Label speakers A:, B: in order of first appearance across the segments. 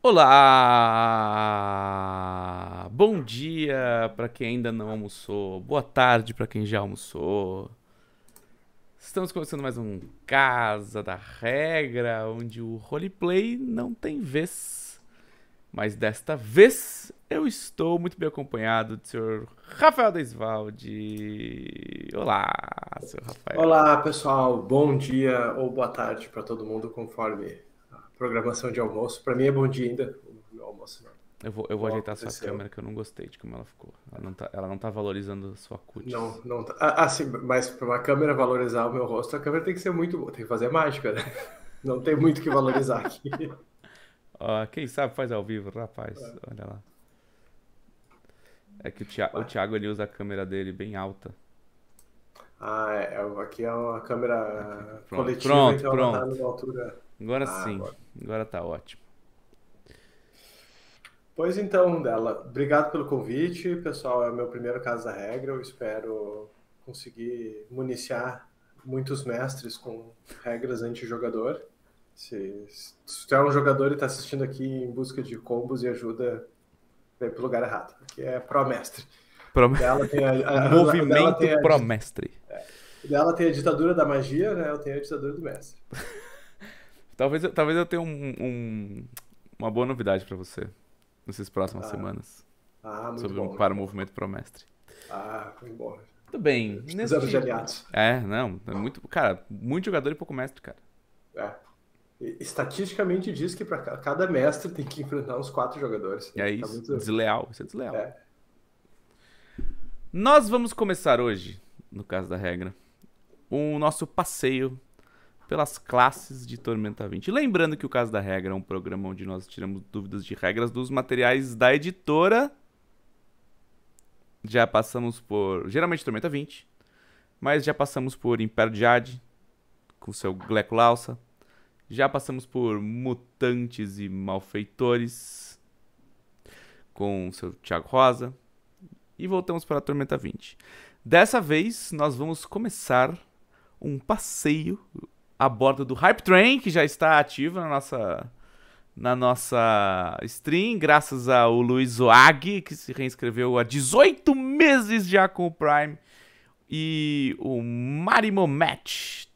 A: Olá! Bom dia para quem ainda não almoçou, boa tarde para quem já almoçou. Estamos começando mais um Casa da Regra, onde o roleplay não tem vez. Mas desta vez eu estou muito bem acompanhado do senhor Rafael Desvalde. Olá, senhor Rafael.
B: Olá, pessoal. Bom dia ou boa tarde para todo mundo, conforme programação de almoço. Para mim é bom dia ainda, o almoço
A: Eu vou, eu vou ajeitar essa é câmera que eu não gostei de como ela ficou. Ela não tá, ela não tá valorizando a sua cutis.
B: Não, não tá. Ah, ah sim, mas para uma câmera valorizar o meu rosto, a câmera tem que ser muito boa, tem que fazer mágica, né? Não tem muito que valorizar aqui.
A: quem sabe faz ao vivo, rapaz. É. Olha lá. É que o Thiago, o Thiago, ele usa a câmera dele bem alta.
B: Ah, é, aqui é uma câmera coletiva, pronto, então pronto. ela tá numa altura... Agora ah, sim.
A: Agora. agora tá ótimo.
B: Pois então, dela. Obrigado pelo convite, pessoal. É o meu primeiro caso da regra. Eu espero conseguir municiar muitos mestres com regras anti-jogador. Se, se tu é um jogador e está assistindo aqui em busca de combos e ajuda, vem pro lugar errado, que é pró-mestre. Pro... Dela tem a, a Movimento pró-mestre. dela tem a ditadura da magia, né? Eu tenho a ditadura do mestre.
A: Talvez, eu, talvez eu tenha um, um, uma boa novidade para você nessas próximas ah. semanas. Ah, muito sobre, bom. Para o movimento Promestre.
B: Ah, foi embora. Tudo bem. Precisamos de aliados.
A: É, não. É muito, cara, muito jogador e pouco mestre, cara.
B: É. Estatisticamente diz que para cada mestre tem que enfrentar uns quatro jogadores. E é tá isso. Tá muito... Desleal. Isso é desleal. É.
A: Nós vamos começar hoje, no caso da regra, o nosso passeio pelas classes de Tormenta 20. Lembrando que o Caso da Regra é um programa onde nós tiramos dúvidas de regras dos materiais da editora. Já passamos por, geralmente, Tormenta 20, mas já passamos por Império de Jade, com seu Gleco Lausa. Já passamos por Mutantes e Malfeitores, com seu Thiago Rosa. E voltamos para Tormenta 20. Dessa vez, nós vamos começar um passeio a bordo do Hype Train, que já está ativo na nossa na nossa stream, graças ao Luiz Zoag, que se reinscreveu há 18 meses já com o Prime, e o Marimo Match,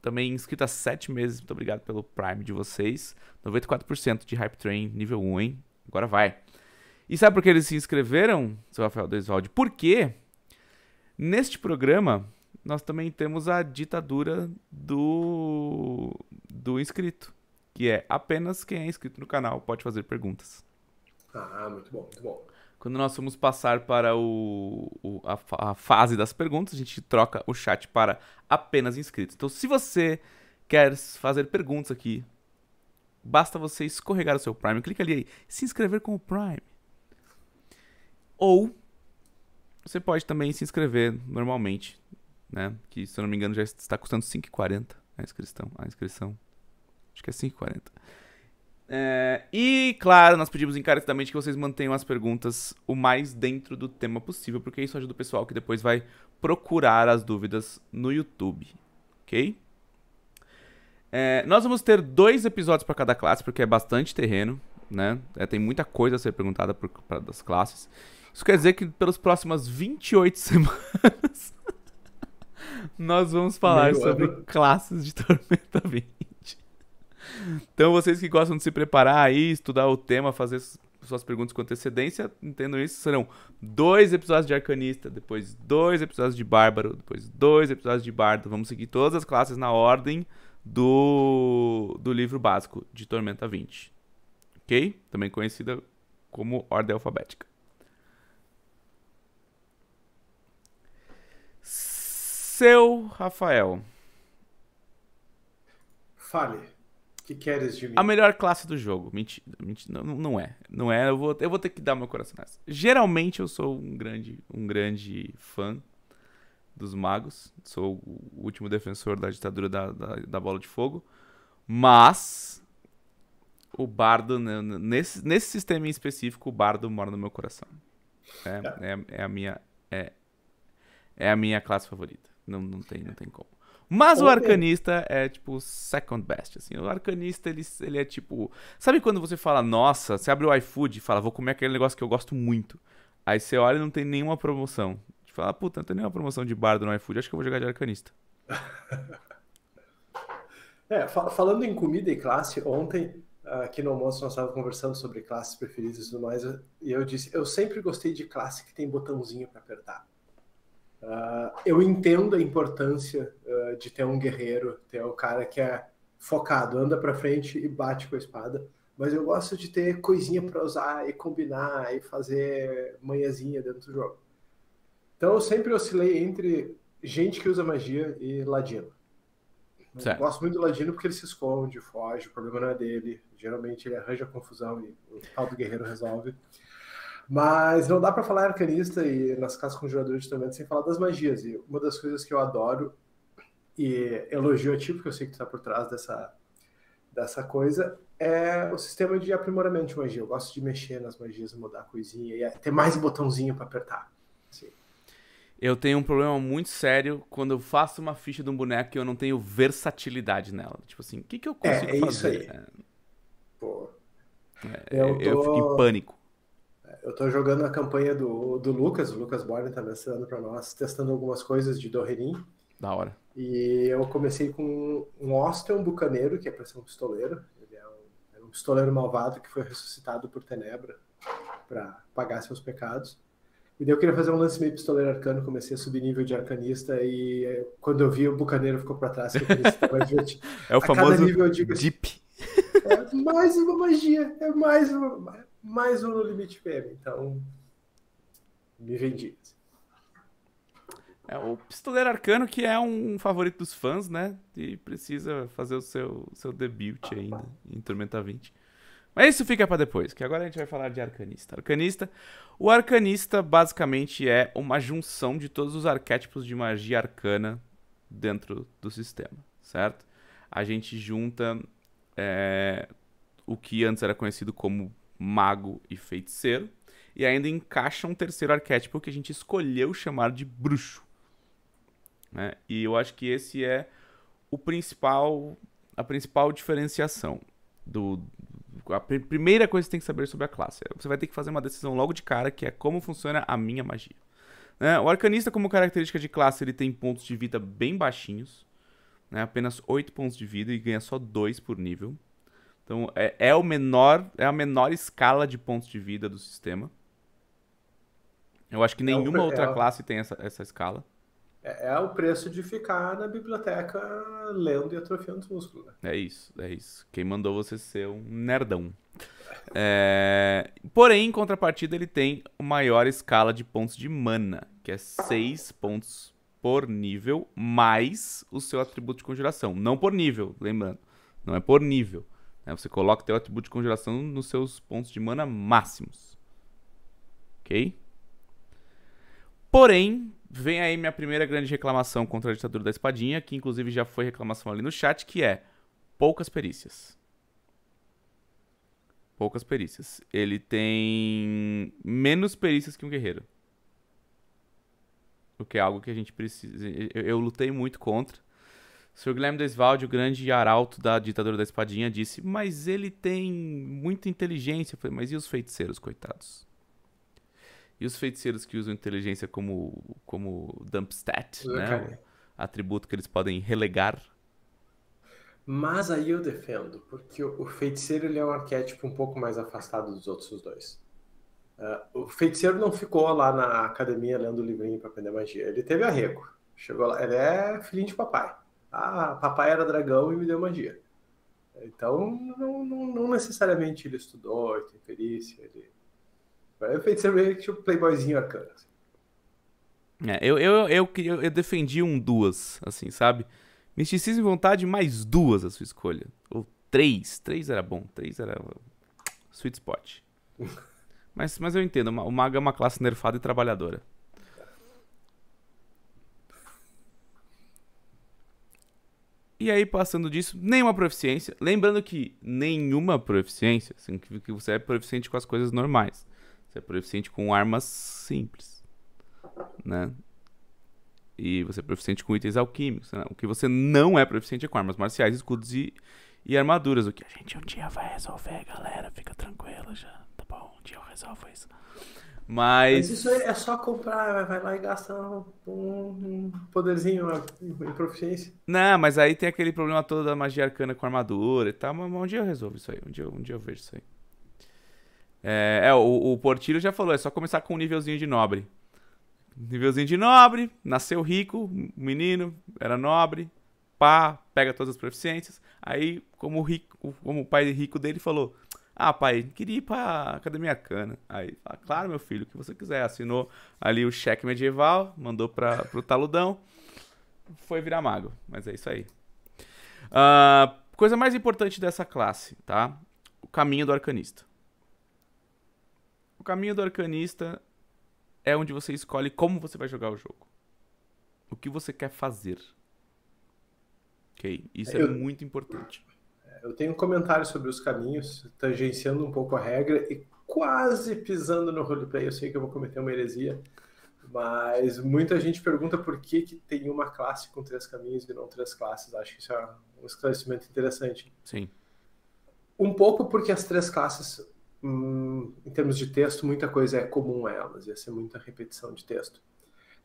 A: também inscrito há 7 meses. Muito obrigado pelo Prime de vocês. 94% de Hype Train nível 1, hein? Agora vai. E sabe por que eles se inscreveram, seu Rafael Doisvaldi? Porque neste programa nós também temos a ditadura do, do inscrito, que é apenas quem é inscrito no canal pode fazer perguntas.
B: Ah, muito bom, muito bom.
A: Quando nós formos passar para o, o a, a, fase das perguntas, a gente troca o chat para apenas inscritos. Então, se você quer fazer perguntas aqui, basta você escorregar o seu Prime, clica ali aí, se inscrever com o Prime. Ou você pode também se inscrever normalmente né? Que, se eu não me engano, já está custando 5,40 a inscrição. A inscrição. Acho que é 5,40. É, e, claro, nós pedimos encarecidamente que vocês mantenham as perguntas o mais dentro do tema possível, porque isso ajuda o pessoal que depois vai procurar as dúvidas no YouTube, ok? É, nós vamos ter dois episódios para cada classe, porque é bastante terreno, né? É, tem muita coisa a ser perguntada para das classes. Isso quer dizer que pelas próximas 28 semanas nós vamos falar Meu sobre ano. classes de Tormenta 20. Então, vocês que gostam de se preparar aí, estudar o tema, fazer suas perguntas com antecedência, entendo isso, serão dois episódios de Arcanista, depois dois episódios de Bárbaro, depois dois episódios de Bardo. Vamos seguir todas as classes na ordem do, do livro básico de Tormenta 20. Ok? Também conhecida como ordem alfabética. Seu Rafael.
B: Fale. Que queres de mim? A
A: melhor classe do jogo. Mentira, mentira não, não é. Não é, eu vou, eu vou ter que dar meu coração nessa. Geralmente eu sou um grande, um grande fã dos magos. Sou o último defensor da ditadura da, da, da bola de fogo. Mas o bardo, né, nesse, nesse sistema em específico, o bardo mora no meu coração. É, é, é, é a minha. É, é a minha classe favorita. Não, não, tem, não tem como. Mas o arcanista é tipo second best, assim. O arcanista, ele, ele é tipo. Sabe quando você fala, nossa, você abre o iFood e fala, vou comer aquele negócio que eu gosto muito. Aí você olha e não tem nenhuma promoção. Você fala, ah, puta, não tem nenhuma promoção de bardo no iFood, acho que eu vou jogar de arcanista.
B: é, fal falando em comida e classe, ontem, aqui no almoço, nós estávamos conversando sobre classes preferidas e tudo mais, e eu disse, eu sempre gostei de classe que tem botãozinho para apertar. Ah, eu entendo a importância uh, de ter um guerreiro, ter o um cara que é focado, anda para frente e bate com a espada, mas eu gosto de ter coisinha para usar e combinar e fazer manhãzinha dentro do jogo. Então eu sempre oscilei entre gente que usa magia e ladino. Gosto muito do ladino porque ele se esconde, foge, o problema não é dele. Geralmente ele arranja confusão e o tal do guerreiro resolve. Mas não dá para falar arcanista e nas casas conjuradoras também sem falar das magias. E uma das coisas que eu adoro e elogio a ti, porque eu sei que tu tá por trás dessa, dessa coisa, é o sistema de aprimoramento de magia. Eu gosto de mexer nas magias, mudar coisinha e ter mais botãozinho para apertar. Sim.
A: Eu tenho um problema muito sério quando eu faço uma ficha de um boneco e eu não tenho versatilidade nela. Tipo assim, o que, que eu é, consigo é, é fazer? Isso aí. É... Pô. É, eu, tô... eu fico em pânico
B: eu estou jogando a campanha do, do Lucas, o Lucas Borden tá mestrando para nós, testando algumas coisas de Doherin. Da hora. E eu comecei com um Austin um bucaneiro, que é pra ser um pistoleiro. Ele é um, é um, pistoleiro malvado que foi ressuscitado por Tenebra para pagar seus pecados. E daí eu queria fazer um lance meio pistoleiro arcano, comecei a subir nível de arcanista e eh, quando eu vi o bucaneiro ficou para trás. é o famoso nível, digo, Deep. Assim, é mais uma magia, é mais uma mais um no limite PM. Então, me vendi.
A: É o Pistoleiro Arcano, que é um favorito dos fãs, né? E precisa fazer o seu, seu debut ainda né? em Tormenta 20. Mas isso fica para depois, que agora a gente vai falar de Arcanista. Arcanista, o Arcanista basicamente é uma junção de todos os arquétipos de magia arcana dentro do sistema, certo? A gente junta é, o que antes era conhecido como mago e feiticeiro. E ainda encaixa um terceiro arquétipo que a gente escolheu chamar de bruxo. Né? E eu acho que esse é o principal, a principal diferenciação do, a primeira coisa que você tem que saber sobre a classe. Você vai ter que fazer uma decisão logo de cara, que é como funciona a minha magia. Né? O arcanista, como característica de classe, ele tem pontos de vida bem baixinhos, né? apenas 8 pontos de vida e ganha só 2 por nível. Então é, é o menor, é a menor escala de pontos de vida do sistema. Eu acho que nenhuma é o, outra é, classe tem essa, essa escala.
B: É, é, o preço de ficar na biblioteca lendo e atrofiando os músculos. Né?
A: É isso, é isso. Quem mandou você ser um nerdão. É... Porém, em contrapartida, ele tem maior escala de pontos de mana, que é 6 pontos por nível, mais o seu atributo de conjuração. Não por nível, lembrando. Não é por nível. Né? Você coloca o teu atributo de conjuração nos seus pontos de mana máximos. Ok? Porém, vem aí minha primeira grande reclamação contra a ditadura da espadinha, que inclusive já foi reclamação ali no chat, que é poucas perícias. Poucas perícias. Ele tem menos perícias que um guerreiro. O que é algo que a gente precisa. Eu, eu lutei muito contra. Sr. Guilherme Desvalde, o grande arauto da ditadura da espadinha, disse: Mas ele tem muita inteligência. Eu falei, mas e os feiticeiros, coitados? E os feiticeiros que usam inteligência como, como dumpstat, okay. É né? O atributo que eles podem relegar.
B: Mas aí eu defendo, porque o feiticeiro ele é um arquétipo um pouco mais afastado dos outros dois. Uh, o feiticeiro não ficou lá na academia lendo livrinho para aprender magia. Ele teve arrego. Chegou lá, ele é filhinho de papai ah, papai era dragão e me deu magia. Então, não, não, não necessariamente ele estudou, ele tem perícia, ele... É, eu fez ser meio tipo playboyzinho arcano, assim.
A: É, eu, eu, eu, eu, defendi um duas, assim, sabe? Misticismo e vontade, mais duas a sua escolha. Ou três. Três era bom. Três era sweet spot. mas, mas eu entendo. O mago é uma classe nerfada e trabalhadora. E aí, passando disso, nenhuma proficiência. Lembrando que nenhuma proficiência significa assim, que você é proficiente com as coisas normais. Você é proficiente com armas simples, né? E você é proficiente com itens alquímicos. Né? O que você não é proficiente é com armas marciais, escudos e, e armaduras. O que a gente um dia vai resolver, galera. Fica tranquilo já,
B: tá bom? Um dia eu resolvo isso.
A: Mas... Mas isso
B: é só comprar, vai lá e gasta um poderzinho, em proficiência.
A: Não, mas aí tem aquele problema todo da magia arcana com armadura e tal, mas um dia eu resolvo isso aí, um dia, um dia eu vejo isso aí. É, é o, o Portilho já falou, é só começar com um nívelzinho de nobre. Nívelzinho de nobre, nasceu rico, menino, era nobre, pá, pega todas as proficiências. Aí, como, rico, como o pai rico dele falou, ah, pai, queria ir pra Academia Cana. Aí, fala, claro, meu filho, o que você quiser. Assinou ali o cheque medieval, mandou pra, pro taludão. Foi virar mago, mas é isso aí. Uh, coisa mais importante dessa classe, tá? O caminho do arcanista. O caminho do arcanista é onde você escolhe como você vai jogar o jogo. O que você quer fazer. Ok? Isso é eu, é
B: muito importante eu tenho um comentário sobre os caminhos, tangenciando um pouco a regra e quase pisando no roleplay. Eu sei que eu vou cometer uma heresia, mas muita gente pergunta por que, que tem uma classe com três caminhos e não três classes. Acho que isso é um esclarecimento interessante. Sim. Um pouco porque as três classes, hum, em termos de texto, muita coisa é comum a elas, ia ser muita repetição de texto.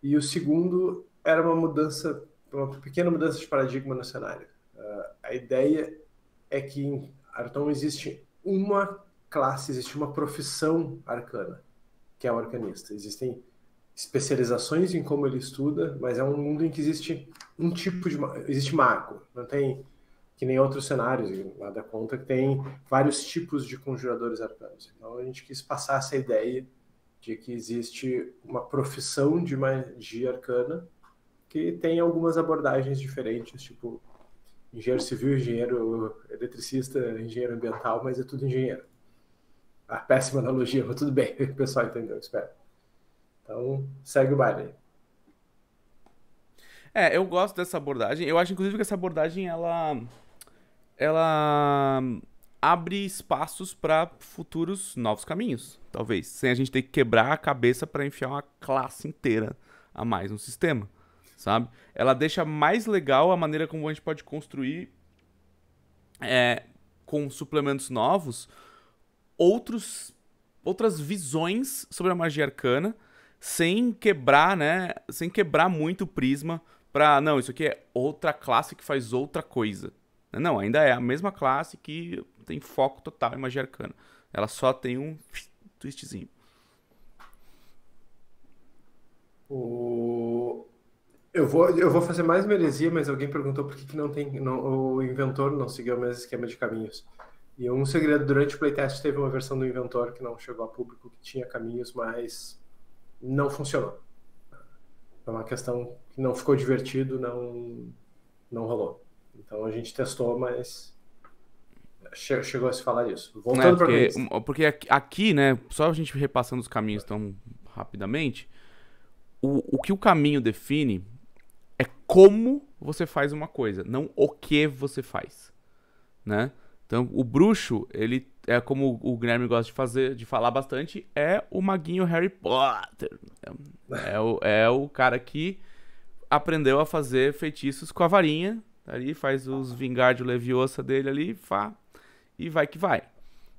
B: E o segundo era uma mudança, uma pequena mudança de paradigma no cenário. Uh, a ideia é que em Arton existe uma classe, existe uma profissão arcana, que é o arcanista. Existem especializações em como ele estuda, mas é um mundo em que existe um tipo de existe mago, não tem que nem outros cenários, nada conta que tem vários tipos de conjuradores arcanos. Então a gente quis passar essa ideia de que existe uma profissão de magia arcana que tem algumas abordagens diferentes, tipo engenheiro civil, engenheiro eletricista, engenheiro ambiental, mas é tudo engenheiro. A ah, péssima analogia, mas tudo bem, o pessoal entendeu, espero. Então, segue o baile.
A: É, eu gosto dessa abordagem. Eu acho, inclusive, que essa abordagem ela, ela abre espaços para futuros novos caminhos, talvez, sem a gente ter que quebrar a cabeça para enfiar uma classe inteira a mais no sistema sabe? Ela deixa mais legal a maneira como a gente pode construir é, com suplementos novos outros outras visões sobre a magia arcana sem quebrar, né? Sem quebrar muito o prisma para não, isso aqui é outra classe que faz outra coisa. Não, ainda é a mesma classe que tem foco total em magia arcana. Ela só tem um twistzinho. O...
B: Eu vou, eu vou fazer mais melesia, mas alguém perguntou por que, que não tem, não, o inventor não seguiu o mesmo esquema de caminhos. E um segredo, durante o playtest teve uma versão do inventor que não chegou a público, que tinha caminhos, mas não funcionou. É uma questão que não ficou divertido, não, não rolou. Então a gente testou, mas chegou a se falar disso. Voltando para é, porque,
A: porque aqui, aqui, né, só a gente repassando os caminhos tão rapidamente, o, o que o caminho define como você faz uma coisa, não o que você faz, né? Então, o bruxo, ele é como o Guilherme gosta de fazer, de falar bastante, é o maguinho Harry Potter. É, o, é o cara que aprendeu a fazer feitiços com a varinha, ali faz os Vingardio Leviosa dele ali, fa e vai que vai.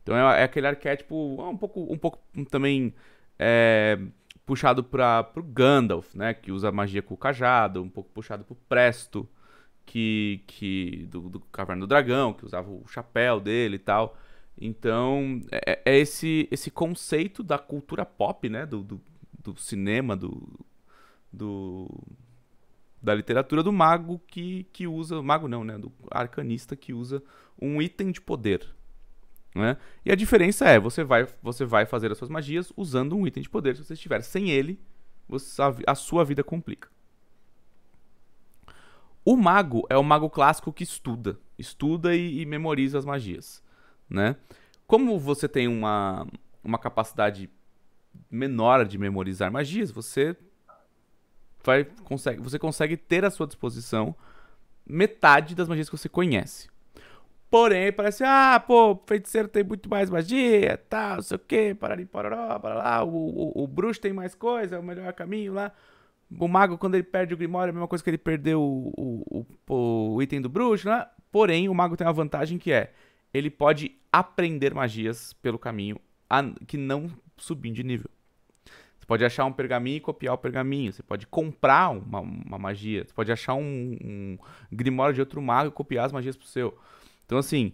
A: Então é, é aquele arquétipo é um pouco, um pouco também é, puxado para o Gandalf, né, que usa magia com o cajado, um pouco puxado para o Presto, que, que do, do Caverna do Dragão, que usava o chapéu dele e tal. Então, é, é, é esse, esse conceito da cultura pop, né, do, do, do cinema, do, do da literatura do mago que, que usa, mago não, né, do arcanista que usa um item de poder, né? E a diferença é, você vai, você vai fazer as suas magias usando um item de poder. Se você estiver sem ele, você, a, a sua vida complica. O mago é o mago clássico que estuda. Estuda e, e memoriza as magias. Né? Como você tem uma, uma capacidade menor de memorizar magias, você vai consegue, você consegue ter à sua disposição metade das magias que você conhece. Porém, parece, ah, pô, feiticeiro tem muito mais magia, tal, tá, não sei o quê, parari, pororó, parará, o, o, o bruxo tem mais coisa, é o melhor caminho lá. O mago, quando ele perde o Grimório, é a mesma coisa que ele perdeu o, o, o item do bruxo, né? Porém, o mago tem uma vantagem que é, ele pode aprender magias pelo caminho a, que não subir de nível. Você pode achar um pergaminho e copiar o pergaminho. Você pode comprar uma, uma magia. Você pode achar um, um grimório de outro mago e copiar as magias pro seu. Então, assim,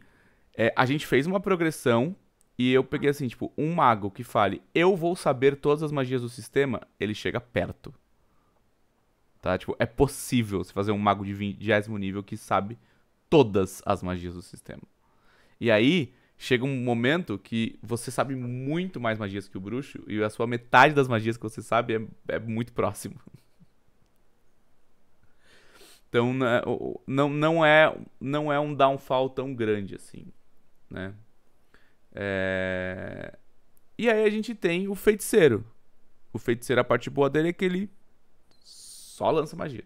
A: é, a gente fez uma progressão e eu peguei assim, tipo, um mago que fale, eu vou saber todas as magias do sistema, ele chega perto. Tá? Tipo, é possível você fazer um mago de vigésimo nível que sabe todas as magias do sistema. E aí, chega um momento que você sabe muito mais magias que o bruxo e a sua metade das magias que você sabe é, é muito próximo. Então né, não, não, é, não é um downfall tão grande assim, né? É... E aí a gente tem o feiticeiro. O feiticeiro, a parte boa dele é que ele só lança magia.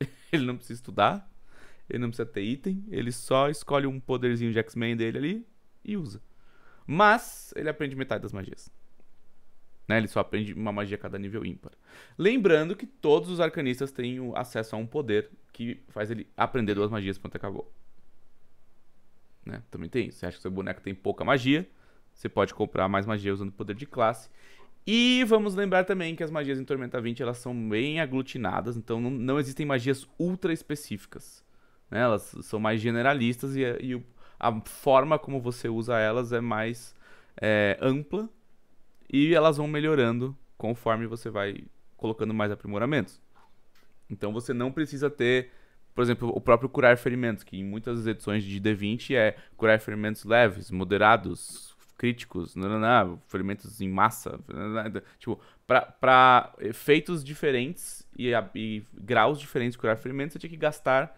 A: ele não precisa estudar, ele não precisa ter item, ele só escolhe um poderzinho de X-Men dele ali e usa. Mas ele aprende metade das magias. Né? Ele só aprende uma magia a cada nível ímpar. Lembrando que todos os arcanistas têm acesso a um poder que faz ele aprender duas magias quando acabou. Né? Também tem isso. Você acha que seu boneco tem pouca magia, você pode comprar mais magia usando o poder de classe. E vamos lembrar também que as magias em Tormenta 20 elas são bem aglutinadas, então não, não existem magias ultra específicas. Né? Elas são mais generalistas e, e, a forma como você usa elas é mais é, ampla e elas vão melhorando conforme você vai colocando mais aprimoramentos. Então você não precisa ter, por exemplo, o próprio curar ferimentos, que em muitas edições de D20 é curar ferimentos leves, moderados, críticos, não, né, né, né, ferimentos em massa, tipo, para efeitos diferentes e, e, graus diferentes de curar ferimentos, você tinha que gastar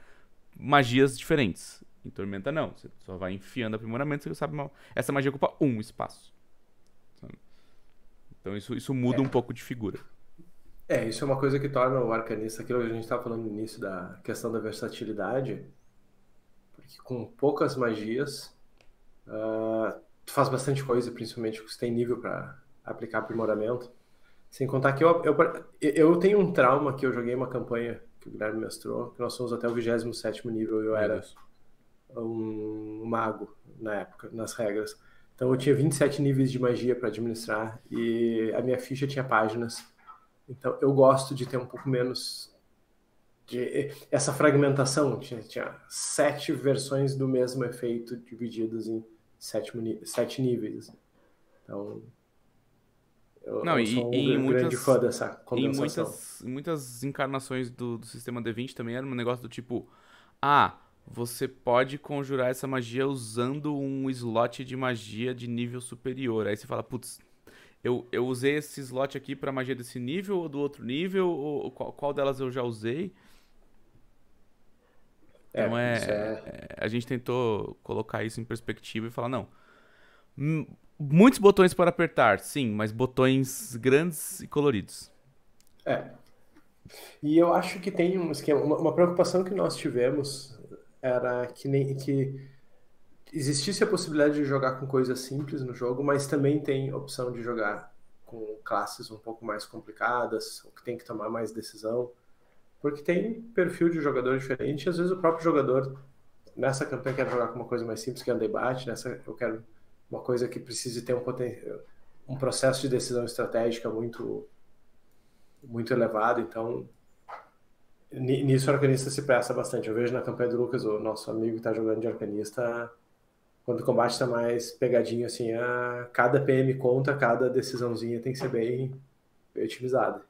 A: magias diferentes. Em Tormenta não, você só vai enfiando aprimoramentos e sabe mal. Essa magia ocupa um espaço. Então isso, isso muda é. um pouco de figura.
B: É, isso é uma coisa que torna o arcanista aquilo que a gente estava tá falando no início da questão da versatilidade, porque com poucas magias uh, tu faz bastante coisa, principalmente você tem nível para aplicar aprimoramento. Sem contar que eu, eu, eu tenho um trauma que eu joguei uma campanha que o Guilherme mestrou, que nós fomos até o 27 nível e eu era um mago na época, nas regras. Então eu tinha 27 níveis de magia para administrar e a minha ficha tinha páginas. Então eu gosto de ter um pouco menos de essa fragmentação. Tinha, tinha sete versões do mesmo efeito divididas em sete, sete níveis. Assim. Então eu, Não, eu e, um e muitas, fã dessa condensação. E
A: muitas, muitas encarnações do, do sistema D20 também era um negócio do tipo ah você pode conjurar essa magia usando um slot de magia de nível superior. Aí você fala, putz, eu, eu usei esse slot aqui para magia desse nível ou do outro nível? Ou, qual, qual delas eu já usei? É, então é, é, é, A gente tentou colocar isso em perspectiva e falar, não. Muitos botões para apertar, sim, mas botões grandes e coloridos.
B: É. E eu acho que tem um esquema, uma, uma preocupação que nós tivemos era que nem que existisse a possibilidade de jogar com coisas simples no jogo, mas também tem opção de jogar com classes um pouco mais complicadas, que tem que tomar mais decisão, porque tem perfil de jogador diferente, e às vezes o próprio jogador nessa campanha quer jogar com uma coisa mais simples, que é um debate, nessa eu quero uma coisa que precise ter um um processo de decisão estratégica muito muito elevado, então nisso o arcanista se presta bastante. Eu vejo na campanha do Lucas, o nosso amigo que tá jogando de arcanista, quando o combate tá mais pegadinho, assim, a cada PM conta, cada decisãozinha tem que ser bem, bem otimizada.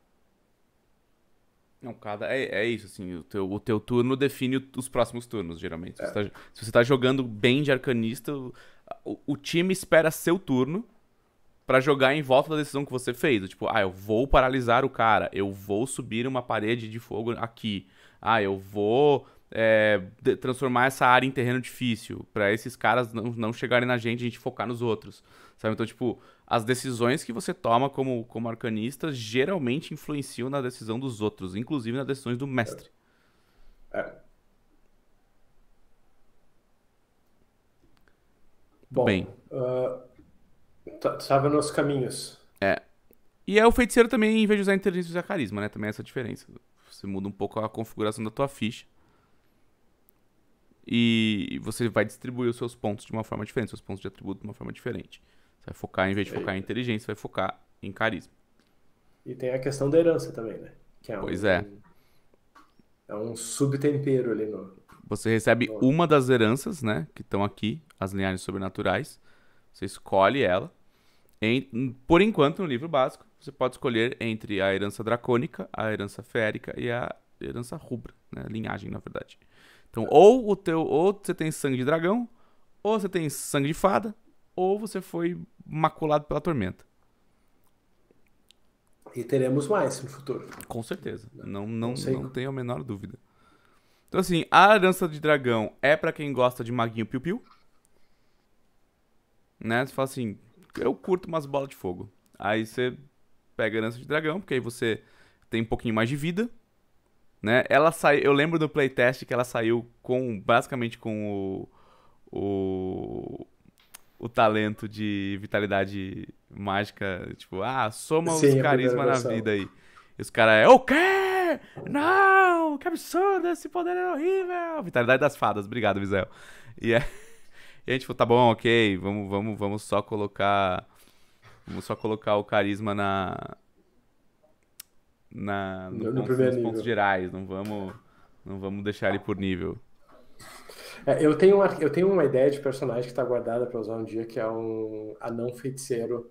B: Não,
A: cada. É, é isso, assim. O teu, o teu turno define os próximos turnos, geralmente. É. Se, você tá, se, você tá, jogando bem de arcanista, o, o time espera seu turno para jogar em volta da decisão que você fez. tipo, ah, eu vou paralisar o cara, eu vou subir uma parede de fogo aqui, ah, eu vou é, transformar essa área em terreno difícil, para esses caras não, não chegarem na gente e a gente focar nos outros, sabe? Então, tipo, as decisões que você toma como, como arcanista geralmente influenciam na decisão dos outros, inclusive nas decisões do mestre. É. é. Bom, Bem.
B: Uh ah, Estava tá, nos caminhos.
A: É. E é o feiticeiro também, em vez de usar inteligência, usa carisma, né? Também é essa diferença. Você muda um pouco a configuração da tua ficha. E você vai distribuir os seus pontos de uma forma diferente, seus pontos de atributo de uma forma diferente. Você vai focar, em vez de focar em inteligência, vai focar em carisma.
B: E tem a questão da herança também, né? É um, pois é. É um subtempero ali no.
A: Você recebe no... uma das heranças, né? Que estão aqui, as linhagens sobrenaturais. Você escolhe ela. Em, por enquanto, no livro básico, você pode escolher entre a herança dracônica, a herança férica e a herança rubra, né? Linhagem, na verdade. Então, ou o teu, ou você tem sangue de dragão, ou você tem sangue de fada, ou você foi maculado pela tormenta. E teremos mais no futuro. Com certeza. Não, não, não, não tenho a menor dúvida. Então, assim, a herança de dragão é para quem gosta de maguinho piu-piu né? Você fala assim, eu curto umas bolas de fogo. Aí você pega a herança de dragão, porque aí você tem um pouquinho mais de vida, né? Ela sai, eu lembro do playtest que ela saiu com basicamente com o o, o talento de vitalidade mágica, tipo, ah, soma Sim, os é carisma na vida aí. E os caras é, o quê? Não, que absurdo, esse poder é horrível. Vitalidade das fadas, obrigado, Visel. E é e a gente falou, tá bom, ok, vamos, vamos, vamos só colocar. Vamos só colocar o carisma na. na no, no ponto, nos pontos gerais, não vamos, não vamos deixar ele por nível.
B: É, eu, tenho uma, eu tenho uma ideia de personagem que está guardada para usar um dia, que é um anão feiticeiro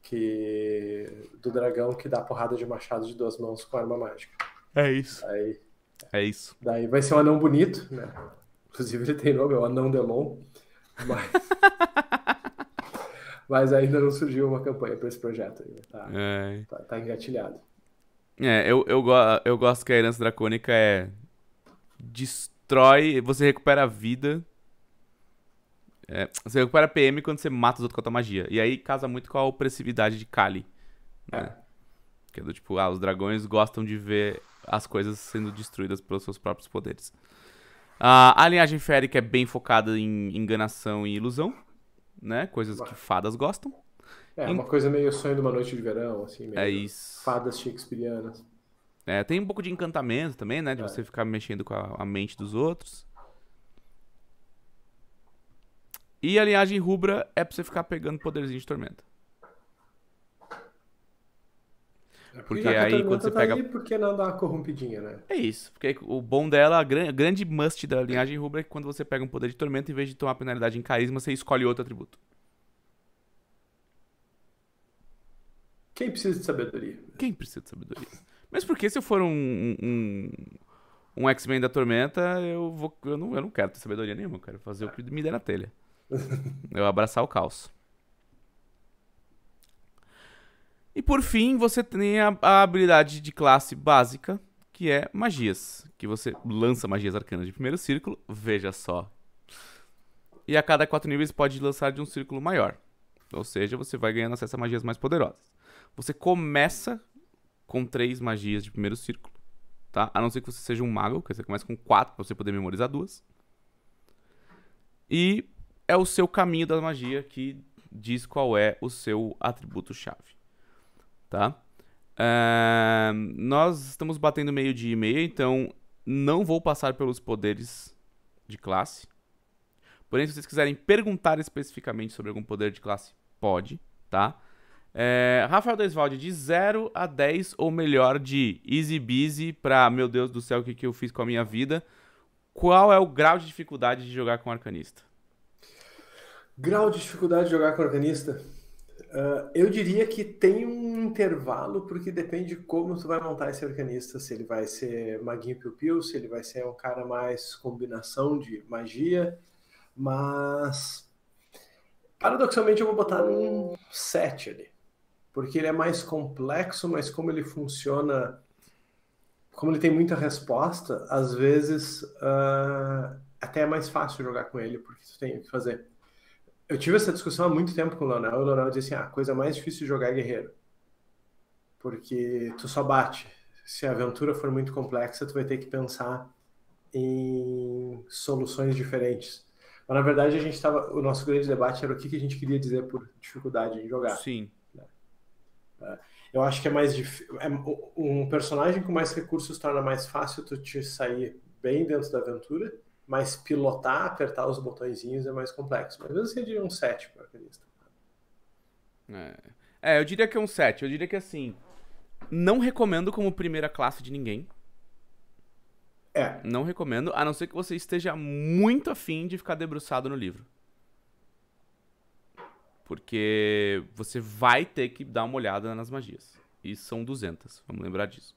B: que do dragão que dá porrada de machado de duas mãos com arma mágica. É isso. Aí, é isso. Daí vai ser um anão bonito, né? Inclusive ele tem nome, é o Anão Delon. Mas, mas ainda não surgiu uma campanha para esse projeto. Tá, é. tá, tá engatilhado.
A: É, eu, eu, go eu gosto que a herança dracônica é. Destrói. Você recupera a vida. É, você recupera PM quando você mata os outros com a tua magia. E aí casa muito com a opressividade de Kali. Né? É. Que é do tipo, ah, os dragões gostam de ver as coisas sendo destruídas pelos seus próprios poderes a, ah, a linhagem férica é bem focada em enganação e ilusão, né? Coisas que fadas gostam.
B: É, uma coisa meio sonho de uma noite de verão, assim, é meio é isso. fadas shakespearianas.
A: É, tem um pouco de encantamento também, né? De é. você ficar mexendo com a, a, mente dos outros. E a linhagem rubra é pra você ficar pegando poderzinho de tormenta.
B: É porque aí quando você tá pega. Ali, por porque não dá uma corrompidinha,
A: né? É isso. Porque o bom dela, a grande must da linhagem rubra é que quando você pega um poder de tormento, em vez de tomar penalidade em carisma, você escolhe outro atributo. Quem precisa de sabedoria? Quem precisa de sabedoria? Mas porque se eu for um, um, um X-Men da Tormenta, eu, vou, eu, não, eu não quero ter sabedoria nenhuma, eu quero fazer o que me der na telha. Eu abraçar o caos. E por fim, você tem a, a habilidade de classe básica, que é magias, que você lança magias arcanas de primeiro círculo, veja só. E a cada quatro níveis pode lançar de um círculo maior. Ou seja, você vai ganhando acesso a magias mais poderosas. Você começa com três magias de primeiro círculo, tá? A não ser que você seja um mago, que você começa com quatro para você poder memorizar duas. E é o seu caminho da magia que diz qual é o seu atributo chave tá? Uh, nós estamos batendo meio dia e meio, então não vou passar pelos poderes de classe. Porém, se vocês quiserem perguntar especificamente sobre algum poder de classe, pode, tá? É, Rafael Desvalde, de 0 a 10, ou melhor, de easy busy pra, meu Deus do céu, o que, que eu fiz com a minha vida? Qual é o grau de dificuldade de jogar com arcanista?
B: Grau de dificuldade de jogar com arcanista? Uh, eu diria que tem um intervalo, porque depende de como tu vai montar esse arcanista, se ele vai ser maguinho piu-piu, se ele vai ser um cara mais combinação de magia, mas paradoxalmente eu vou botar num set ali, porque ele é mais complexo, mas como ele funciona, como ele tem muita resposta, às vezes uh, até é mais fácil jogar com ele, porque tu tem que fazer eu tive essa discussão há muito tempo com o Leonel. O Leonel disse assim: ah, a coisa mais difícil de jogar é guerreiro. Porque tu só bate. Se a aventura for muito complexa, tu vai ter que pensar em soluções diferentes. Mas na verdade, a gente tava, o nosso grande debate era o que, que a gente queria dizer por dificuldade em jogar. Sim. É. Eu acho que é mais difícil. É um personagem com mais recursos torna mais fácil tu te sair bem dentro da aventura mas pilotar, apertar os botõezinhos é mais complexo. Mas mesmo assim, diria um 7 para arcanista.
A: É. é, eu diria que é um 7. Eu diria que assim, não recomendo como primeira classe de ninguém. É. Não recomendo, a não ser que você esteja muito afim de ficar debruçado no livro. Porque você vai ter que dar uma olhada nas magias. E são 200, vamos lembrar disso.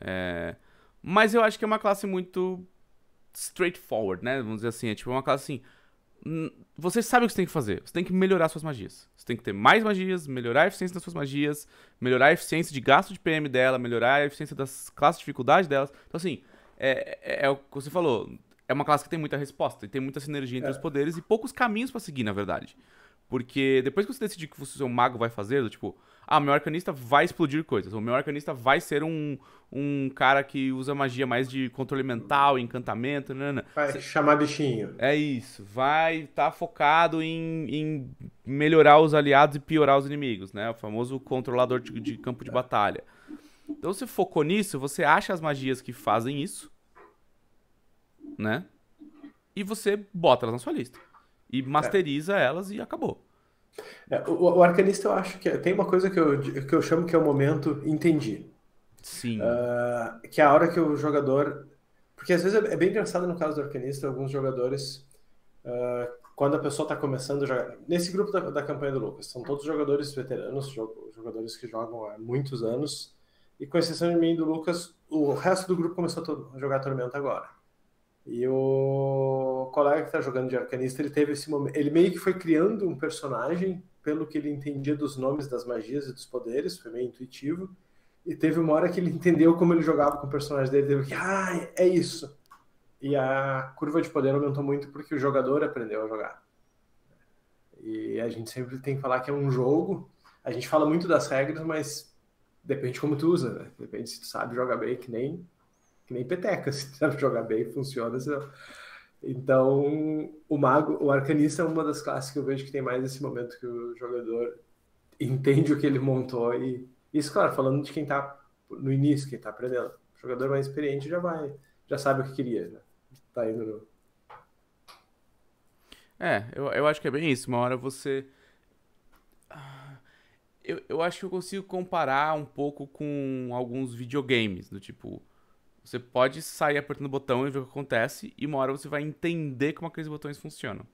A: É... Mas eu acho que é uma classe muito straightforward, né? Vamos dizer assim, é tipo uma classe assim. Hum, você sabe o que você tem que fazer. Você tem que melhorar suas magias. Você tem que ter mais magias, melhorar a eficiência das suas magias, melhorar a eficiência de gasto de PM dela, melhorar a eficiência das classes de dificuldade delas. Então, assim, é, é, é o que você falou. É uma classe que tem muita resposta e tem muita sinergia entre é. os poderes e poucos caminhos para seguir, na verdade. Porque depois que você decidir o que o seu é mago vai fazer, tipo, ah, meu arcanista vai explodir coisas, o meu arcanista vai ser um, um cara que usa magia mais de controle mental, encantamento, nanana. Né, né, né. Vai chamar bichinho. É isso, vai estar tá focado em, em melhorar os aliados e piorar os inimigos, né? O famoso controlador de, de campo de batalha. Então você focou nisso, você acha as magias que fazem isso, né? E você bota elas na sua lista. E masteriza elas e acabou.
B: É, o, o, arcanista, eu acho que é, tem uma coisa que eu, que eu chamo que é o momento entendi. Sim. Uh, que é a hora que o jogador. Porque às vezes é, é bem engraçado no caso do arcanista, alguns jogadores. Uh, quando a pessoa está começando a jogar. Nesse grupo da, da, campanha do Lucas, são todos jogadores veteranos, jogadores que jogam há muitos anos. E com exceção de mim e do Lucas, o resto do grupo começou a jogar Tormenta agora. E o colega que está jogando de arcanista, ele teve esse momento. Ele meio que foi criando um personagem, pelo que ele entendia dos nomes das magias e dos poderes, foi meio intuitivo. E teve uma hora que ele entendeu como ele jogava com o personagem dele, teve que, ah, é isso. E a curva de poder aumentou muito porque o jogador aprendeu a jogar. E a gente sempre tem que falar que é um jogo. A gente fala muito das regras, mas depende como tu usa, né? Depende se tu sabe jogar bem, que nem que nem peteca, se sabe jogar bem, funciona. Senão... Então, o mago, o arcanista é uma das classes que eu vejo que tem mais esse momento que o jogador entende o que ele montou e isso, claro, falando de quem está no início, quem está aprendendo. O jogador mais experiente já vai, já sabe o que queria, né? Tá indo no...
A: É, eu, eu acho que é bem isso. Uma hora você. Eu, eu acho que eu consigo comparar um pouco com alguns videogames, do tipo. Você pode sair apertando o botão e ver o que acontece, e uma hora você vai entender como aqueles botões funcionam.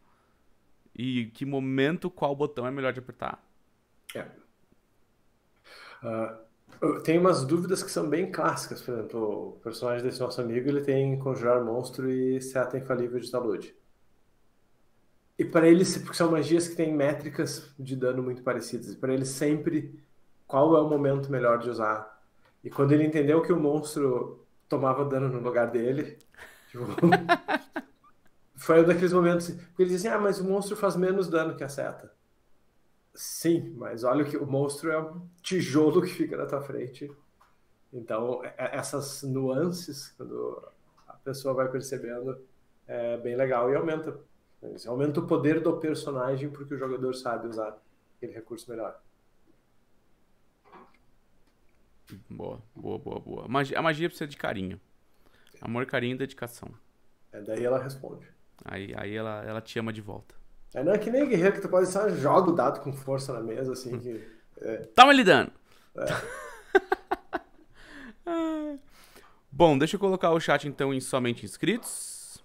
A: E que momento, qual botão é melhor de apertar.
B: É. Ah, uh, tem umas dúvidas que são bem clássicas. Por exemplo, o personagem desse nosso amigo ele tem Conjurar Monstro e Seta Infalível de Talude. E para ele, porque são magias que têm métricas de dano muito parecidas, e para ele sempre qual é o momento melhor de usar. E quando ele entendeu que o monstro tomava dano no lugar dele. Tipo, foi um daqueles momentos. Assim, porque eles dizem, ah, mas o monstro faz menos dano que a seta. Sim, mas olha que o monstro é um tijolo que fica na tua frente. Então, é, é, essas nuances, quando a pessoa vai percebendo, é bem legal e aumenta. Aumenta o poder do personagem porque o jogador sabe usar aquele recurso melhor.
A: Boa, boa, boa, boa. A magia, a magia precisa de carinho. Amor, carinho e dedicação.
B: É, daí ela responde.
A: Aí, aí ela, ela te ama de volta.
B: É, não é que nem guerreiro que tu pode só joga o dado com força na mesa, assim. Hum. Que, é.
A: lidando! É. Bom, deixa eu colocar o chat então em somente inscritos.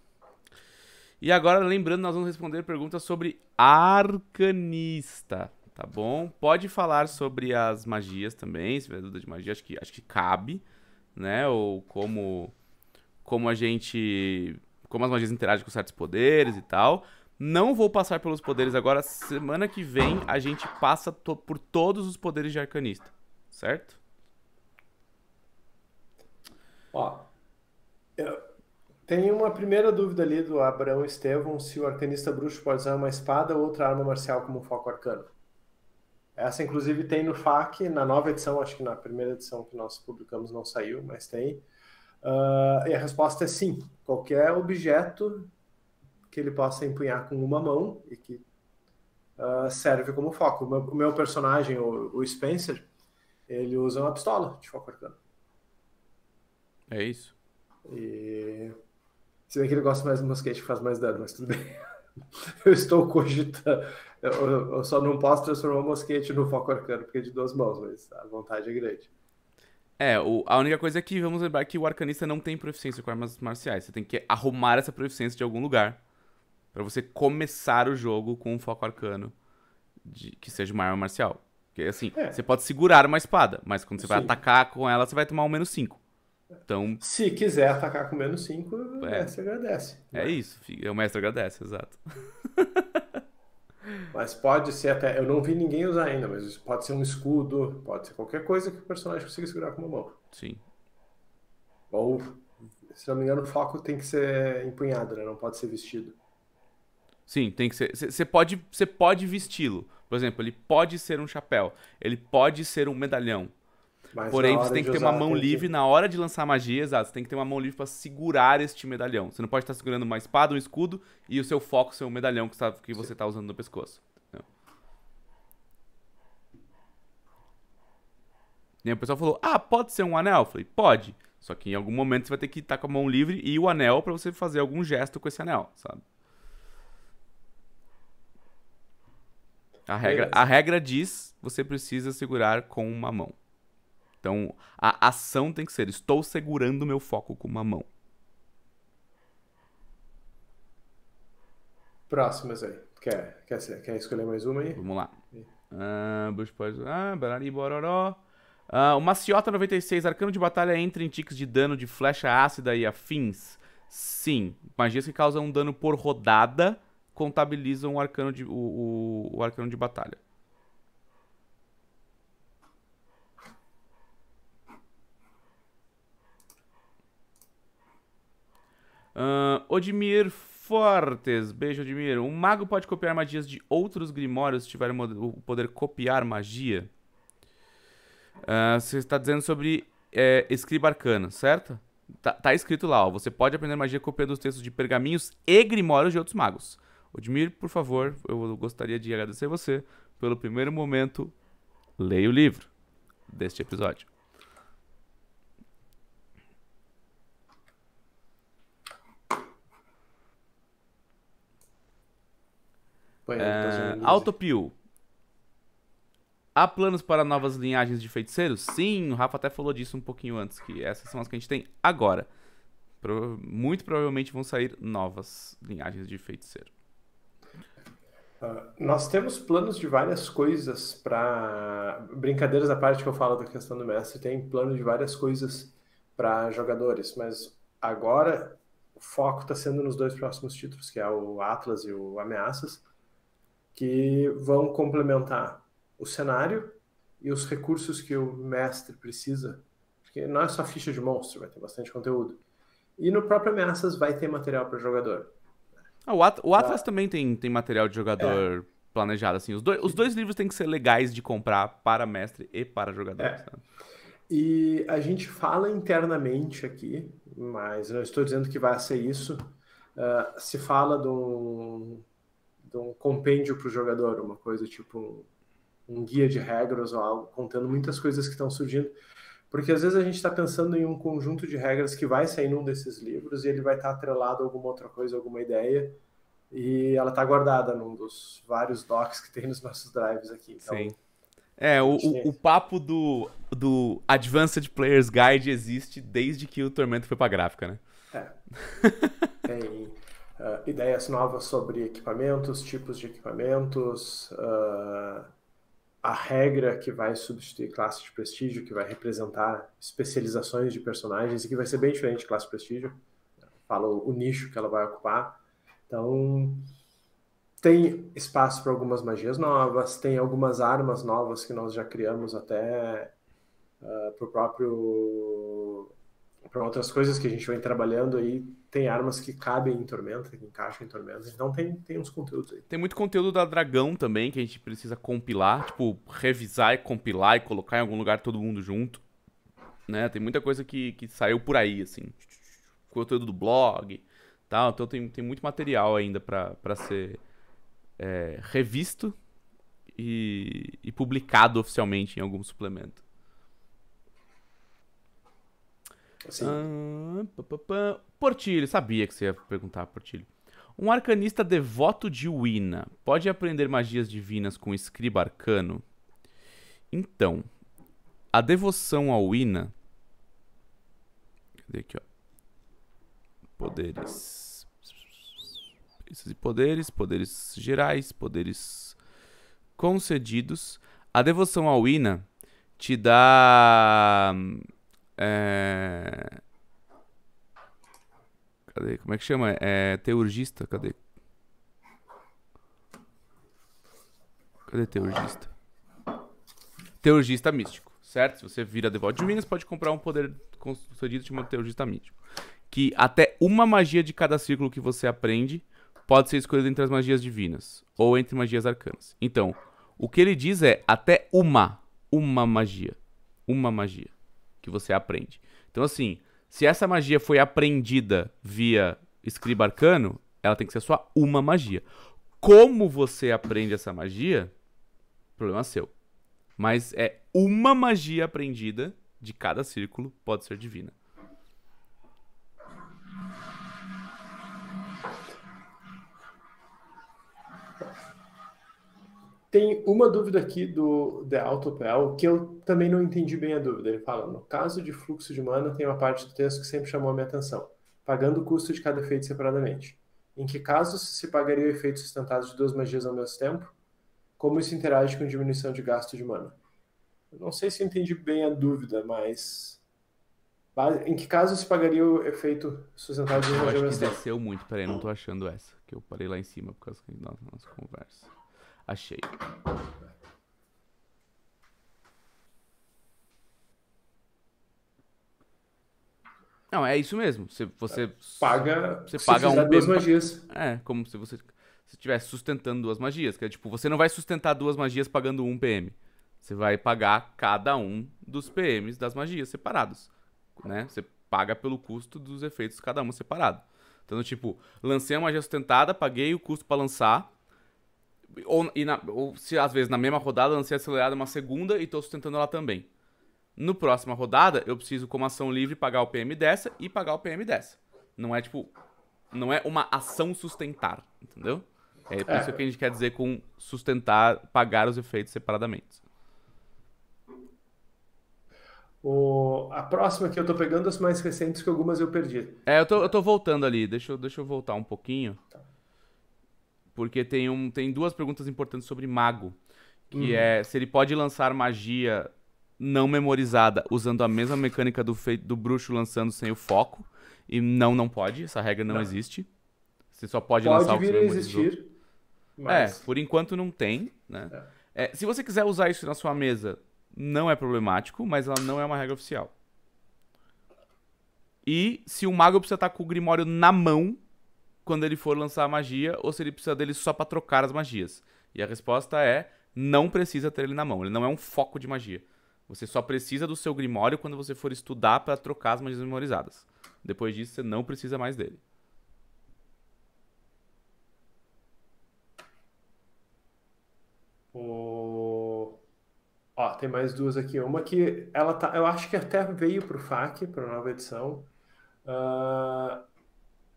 A: E agora, lembrando, nós vamos responder perguntas sobre arcanista. Tá bom? Pode falar sobre as magias também, se tiver dúvida de magia, acho que, acho que cabe, né? Ou como, como a gente. Como as magias interagem com certos poderes e tal. Não vou passar pelos poderes agora. Semana que vem a gente passa to por todos os poderes de arcanista, certo?
B: Ó, tem uma primeira dúvida ali do Abraão Estevão se o arcanista bruxo pode usar uma espada ou outra arma marcial como foco arcano. Essa, inclusive, tem no FAQ, na nova edição, acho que na primeira edição que nós publicamos não saiu, mas tem. Uh, e a resposta é sim. Qualquer objeto que ele possa empunhar com uma mão e que uh, serve como foco. O meu, o meu personagem, o, o, Spencer, ele usa uma pistola de foco arcano. É isso. E... Se bem que ele gosta mais do mosquete que faz mais dano, mas tudo bem. Eu estou cogitando. Eu, eu, só não posso transformar o mosquete no foco arcano, porque é de duas mãos, mas a vontade é grande.
A: É, o, a única coisa é que vamos lembrar que o arcanista não tem proficiência com armas marciais. Você tem que arrumar essa proficiência de algum lugar. para você começar o jogo com um foco arcano de, que seja uma arma marcial. Porque assim, é. você pode segurar uma espada, mas quando você Sim. vai atacar com ela, você vai tomar um menos 5. Então,
B: Se quiser atacar com menos 5, é. o mestre agradece. É
A: né? isso, o mestre agradece,
B: exato. Mas pode ser até. Eu não vi ninguém usar ainda, mas pode ser um escudo, pode ser qualquer coisa que o personagem consiga segurar com uma mão. Sim. Ou, se não me engano, o foco tem que ser empunhado, né? Não pode ser vestido.
A: Sim, tem que ser. Você pode, pode vesti-lo. Por exemplo, ele pode ser um chapéu, ele pode ser um medalhão, Porém, você tem que ter uma mão livre que... na hora de lançar magia, exato. Você tem que ter uma mão livre para segurar este medalhão. Você não pode estar segurando uma espada, um escudo e o seu foco ser o medalhão que, está que você está usando no pescoço. Né? E aí o pessoal falou: Ah, pode ser um anel? Eu falei: Pode. Só que em algum momento você vai ter que estar tá com a mão livre e o anel para você fazer algum gesto com esse anel, sabe? A regra, a regra diz: você precisa segurar com uma mão. Então, a ação tem que ser: estou segurando meu foco com uma mão.
B: Próximas aí. Quer, quer, quer escolher mais uma aí? Vamos lá.
A: Uh, Ah, Barari Bororó. Ah o Maciota 96, arcano de batalha entra em tiques de dano de flecha ácida e afins. Sim. Magias que causam um dano por rodada contabilizam o arcano de, o, o, o arcano de batalha. Uh, Odmir Fortes, beijo Odmir. Um mago pode copiar magias de outros grimórios se tiver o poder copiar magia. Uh, você está dizendo sobre é, escriba arcana, certo? Tá, tá, escrito lá, ó. Você pode aprender magia copiando os textos de pergaminhos e grimórios de outros magos. Odmir, por favor, eu gostaria de agradecer você pelo primeiro momento. Leia o livro deste episódio. Tá é, Alto Pio. Há planos para novas linhagens de feiticeiros? Sim, o Rafa até falou disso um pouquinho antes, que essas são as que a gente tem agora. Pro... Muito provavelmente vão sair novas linhagens de feiticeiro.
B: Uh, nós temos planos de várias coisas para. Brincadeiras à parte que eu falo da questão do mestre, tem plano de várias coisas para jogadores, mas agora o foco está sendo nos dois próximos títulos, que é o Atlas e o Ameaças que vão complementar o cenário e os recursos que o mestre precisa, porque não é só ficha de monstro, vai ter bastante conteúdo. E no próprio Ameaças vai ter material para jogador. Ah, o, At
A: o Atlas tá. também tem, tem material de jogador é. planejado, assim. Os, do os dois livros têm que ser legais de comprar para mestre e para jogador. É.
B: E a gente fala internamente aqui, mas não estou dizendo que vai ser isso. Uh, se fala de um então, um compêndio para o jogador, uma coisa tipo um, um guia de regras ou algo, contando muitas coisas que estão surgindo. Porque às vezes a gente está pensando em um conjunto de regras que vai sair num desses livros e ele vai estar tá atrelado a alguma outra coisa, alguma ideia, e ela está guardada num dos vários docs que tem nos nossos drives aqui. Então, Sim. É, o, o, é
A: papo do, do Advanced Player's Guide existe desde que o Tormento foi para gráfica, né?
B: É. Tem, uh, ideias novas sobre equipamentos, tipos de equipamentos, uh, a regra que vai substituir classe de prestígio, que vai representar especializações de personagens e que vai ser bem diferente de classe de prestígio. Fala o, nicho que ela vai ocupar. Então, tem espaço para algumas magias novas, tem algumas armas novas que nós já criamos até uh, ah, para o próprio para outras coisas que a gente vem trabalhando aí, tem armas que cabem em Tormenta, que encaixam em Tormenta. Então tem, tem uns conteúdos aí.
A: Tem muito conteúdo da Dragão também que a gente precisa compilar, tipo, revisar e compilar e colocar em algum lugar todo mundo junto. Né? Tem muita coisa que, que saiu por aí, assim. Conteúdo do blog tal. Então tem, tem muito material ainda para ser é, revisto e, e publicado oficialmente em algum suplemento. Sim. Ah, pá, pá, pá. Portilho, sabia que você ia perguntar, Portilho. Um arcanista devoto de Wina pode aprender magias divinas com escriba arcano? Então, a devoção ao Wina. Cadê aqui, ó? Poderes. Esses poderes, poderes gerais, poderes concedidos. A devoção ao Wina te dá hum, é... Cadê? Como é que chama? É teurgista? Cadê? Cadê teurgista? Teurgista místico, certo? Se você vira devoto de Minas, pode comprar um poder concedido chamado teurgista místico. Que até uma magia de cada círculo que você aprende pode ser escolhida entre as magias divinas ou entre magias arcanas. Então, o que ele diz é até uma, uma magia, uma magia que você aprende. Então, assim, se essa magia foi aprendida via escriba arcano, ela tem que ser só uma magia. Como você aprende essa magia, problema seu. Mas é uma magia aprendida de cada círculo pode ser divina.
B: Tem uma dúvida aqui do The Autopel que eu também não entendi bem a dúvida. Ele fala: no caso de fluxo de mana, tem uma parte do texto que sempre chamou a minha atenção, pagando o custo de cada efeito separadamente. Em que caso se pagaria o efeito sustentado de duas magias ao mesmo tempo? Como isso interage com diminuição de gasto de mana? Eu não sei se eu entendi bem a dúvida, mas. Em que caso se pagaria o efeito sustentado de duas magias ao mesmo tempo?
A: Desceu muito, peraí, não tô achando essa, que eu parei lá em cima por causa da nossa conversa. Achei. Não, é isso mesmo. Você, você paga, você paga um duas magias. É, como se você estivesse sustentando duas magias. Que é, tipo, você não vai sustentar duas magias pagando um PM. Você vai pagar cada um dos PMs das magias separados. Né? Você paga pelo custo dos efeitos cada um separado. Então, tipo, lancei a magia sustentada, paguei o custo para lançar, ou, na, ou, se às vezes na mesma rodada eu lancei acelerada uma segunda e estou sustentando ela também. No próxima rodada, eu preciso, como ação livre, pagar o PM dessa e pagar o PM dessa. Não é tipo. Não é uma ação sustentar, entendeu? É, é. isso que a gente quer dizer com sustentar, pagar os efeitos separadamente.
B: O, a próxima que eu tô pegando as mais recentes, que algumas eu perdi.
A: É, eu tô, eu tô voltando ali. Deixa eu, deixa eu voltar um pouquinho. Tá. Porque tem, um, tem duas perguntas importantes sobre mago. Que uhum. é se ele pode lançar magia não memorizada usando a mesma mecânica do, fei- do bruxo lançando sem o foco. E não, não pode. Essa regra não, não. Tá. existe. Você só pode, pode lançar o que você memorizou. Existir, é, mas... É, por enquanto não tem, né? É. É, se você quiser usar isso na sua mesa, não é problemático, mas ela não é uma regra oficial. E se o mago precisa estar com o Grimório na mão quando ele for lançar a magia ou se ele precisa dele só para trocar as magias. E a resposta é: não precisa ter ele na mão, ele não é um foco de magia. Você só precisa do seu grimório quando você for estudar para trocar as magias memorizadas. Depois disso, você não precisa mais dele.
B: O... Ó, tem mais duas aqui. Uma que ela tá, eu acho que até veio pro FAQ, para nova edição. Uh,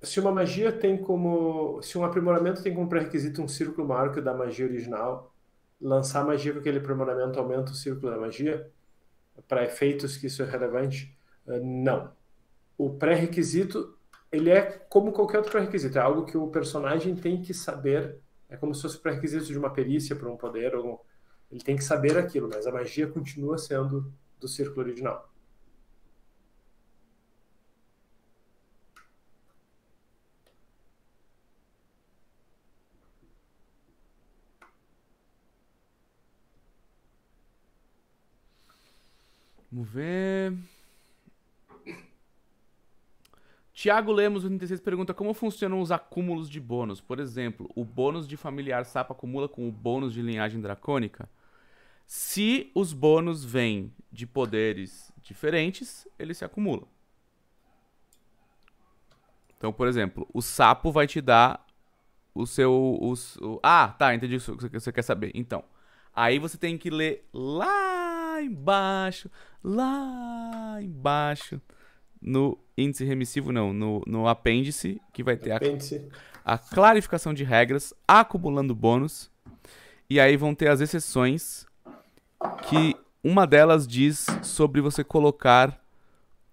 B: se uma magia tem como. Se um aprimoramento tem como pré-requisito um círculo maior que o da magia original, lançar magia com aquele aprimoramento aumenta o círculo da magia? Para efeitos que isso é relevante? Eh, não. O pré-requisito, ele é como qualquer outro pré-requisito, é algo que o personagem tem que saber. É como se fosse pré-requisito de uma perícia para um poder. Ou... Ele tem que saber aquilo, mas a magia continua sendo do círculo original.
A: ver. Tiago Lemos, 86, pergunta como funcionam os acúmulos de bônus. Por exemplo, o bônus de familiar sapo acumula com o bônus de linhagem dracônica? Se os bônus vêm de poderes diferentes, eles se acumulam. Então, por exemplo, o sapo vai te dar o seu. O, o... Ah, tá, entendi o que você quer saber. Então, aí você tem que ler lá embaixo, lá embaixo no índice remissivo, não, no, no apêndice, que vai ter A, a clarificação de regras, acumulando bônus. E aí vão ter as exceções, que uma delas diz sobre você colocar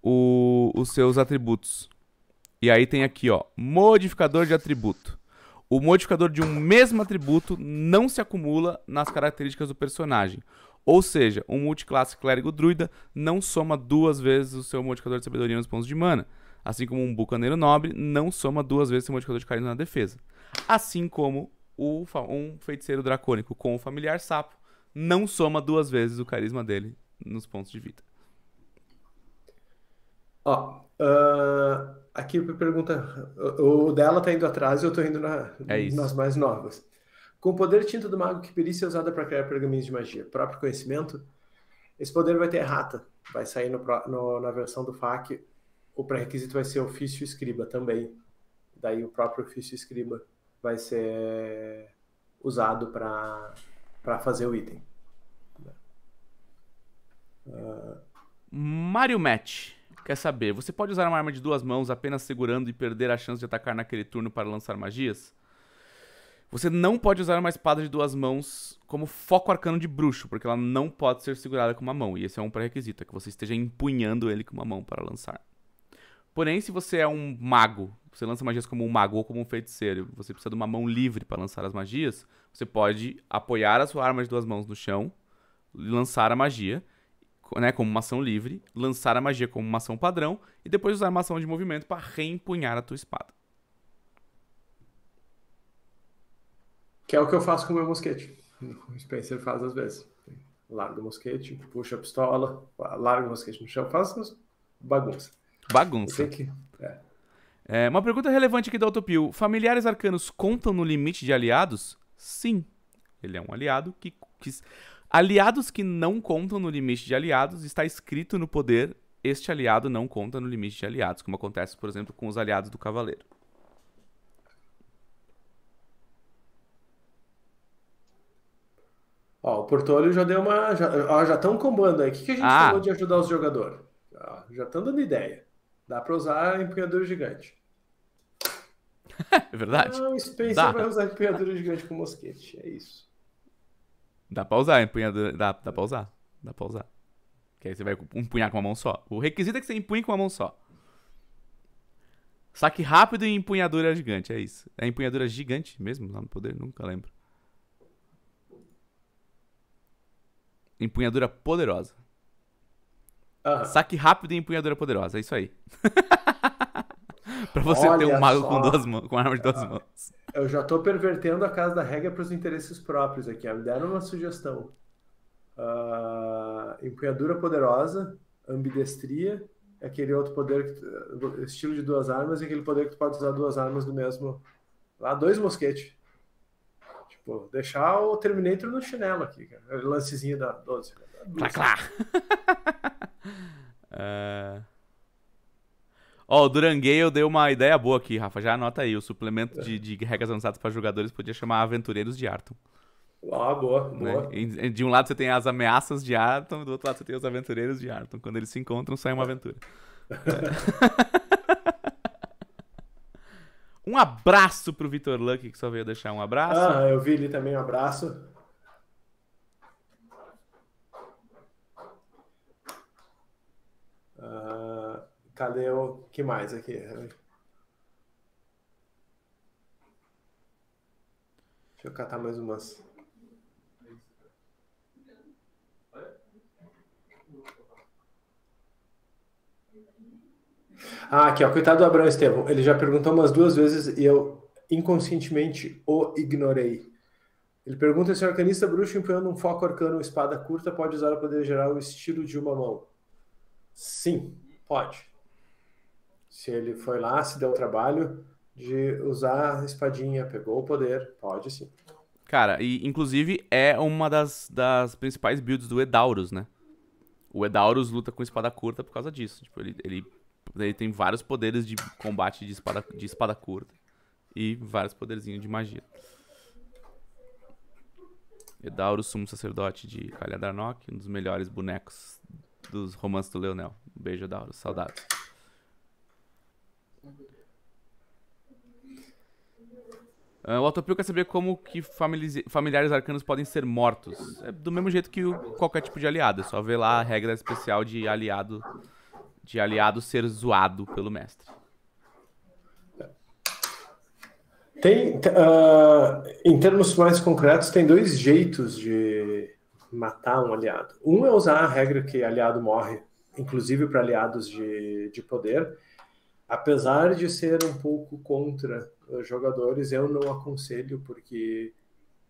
A: o, os seus atributos. E aí tem aqui, ó, modificador de atributo. O modificador de um mesmo atributo não se acumula nas características do personagem. Ou seja, um multiclasse clérigo druida não soma duas vezes o seu modificador de sabedoria nos pontos de mana, assim como um bucaneiro nobre não soma duas vezes seu modificador de carisma na defesa. Assim como o, um feiticeiro dracônico com o familiar sapo não soma duas vezes o carisma dele nos pontos de vida.
B: Ó, oh, uh, aqui pergunta, o dela tá indo atrás e eu tô indo na, é nas mais novas. Com o poder tinta do mago que perícia é usada para criar pergaminhos de magia, próprio conhecimento, esse poder vai ter errata. Vai sair no, no, na versão do FAQ. O pré-requisito vai ser ofício escriba também. Daí o próprio ofício escriba vai ser usado para fazer o item.
A: Uh... Mario Match quer saber: você pode usar uma arma de duas mãos apenas segurando e perder a chance de atacar naquele turno para lançar magias? Você não pode usar uma espada de duas mãos como foco arcano de bruxo, porque ela não pode ser segurada com uma mão, e esse é um pré-requisito, é que você esteja empunhando ele com uma mão para lançar. Porém, se você é um mago, você lança magias como um mago ou como um feiticeiro, você precisa de uma mão livre para lançar as magias, você pode apoiar a sua arma de duas mãos no chão, lançar a magia, né, como uma ação livre, lançar a magia como uma ação padrão, e depois usar uma ação de movimento para reempunhar a tua espada.
B: Que é o que eu faço com o meu mosquete. O Spencer faz às vezes. Larga o mosquete, puxa a pistola, larga o mosquete no chão, faz bagunça. Bagunça. Que... É. é. uma
A: pergunta relevante aqui da Autopil. Familiares arcanos contam no limite de aliados? Sim. Ele é um aliado que, que... Aliados que não contam no limite de aliados, está escrito no poder, este aliado não conta no limite de aliados, como acontece, por exemplo, com os aliados do cavaleiro.
B: Ó, o Portolho já deu uma. Já, ó, já estão combando aí. O que, que a gente ah. falou de ajudar os jogadores? Ó, já estão dando ideia. Dá para usar empunhadura gigante.
A: é verdade. Não, ah, o Spencer dá. vai usar empunhadura
B: gigante com mosquete. É isso.
A: Dá pra usar empunhadura. Dá, dá pra usar. Dá pra usar. Que aí você vai empunhar com uma mão só. O requisito é que você empunhe com uma mão só. Saque rápido e empunhadura gigante, é isso. É empunhadura gigante mesmo? Não, poder? Nunca lembro. Empunhadura poderosa. Uhum. Saque rápido e empunhadura poderosa, é isso aí.
B: pra você Olha ter um mago só. com, duas mãos, com arma de duas ah, mãos. Eu já tô pervertendo a casa da regra pros interesses próprios aqui. Me deram uma sugestão. Uh, empunhadura poderosa, ambidestria, é aquele outro poder, que, eh, estilo de duas armas e aquele poder que tu pode usar duas armas do mesmo. Lá, dois mosquetes. Tipo, deixar o Terminator no chinelo aqui, cara. O lancezinho da 12. Clá, clá.
A: Ó, oh, o Durangueio deu uma ideia boa aqui, Rafa. Já anota aí. O suplemento de, de regras avançadas para jogadores podia chamar Aventureiros de Arton.
B: Ah, boa, né?
A: boa. De um lado você tem as ameaças de Arton, do outro lado você tem os aventureiros de Arton. Quando eles se encontram, sai uma aventura. Um abraço pro Vitor Luck, que só veio deixar um
B: abraço. Ah, eu vi ele também, um abraço. Uh, cadê o que mais aqui? Deixa eu catar mais umas. Ah, aqui, ó. Coitado do Abraão Estevão. Ele já perguntou umas duas vezes e eu inconscientemente o ignorei. Ele pergunta se o arcanista bruxo empunhando um foco arcano ou espada curta pode usar o poder geral o estilo de uma mão. Sim, pode. Se ele foi lá, se deu o trabalho de usar a espadinha, pegou o poder, pode sim.
A: Cara, e inclusive é uma das, das principais builds do Edaurus, né? O Edaurus luta com espada curta por causa disso. Tipo, ele, ele ele tem vários poderes de combate de espada, de espada curta. E vários poderzinhos de magia. Edauro, sumo sacerdote de Calhadarnok, um dos melhores bonecos dos romances do Leonel. Um beijo, Edauro. Saudades. Uh, o Autopil quer saber como que familiares arcanos podem ser mortos. É do mesmo jeito que o, qualquer tipo de aliado. É só ver lá a regra especial de aliado de aliado ser zoado pelo
B: mestre. Tem, uh, em termos mais concretos, tem dois jeitos de matar um aliado. Um é usar a regra que aliado morre, inclusive para aliados de, de poder. Apesar de ser um pouco contra os ah, jogadores, eu não aconselho, porque,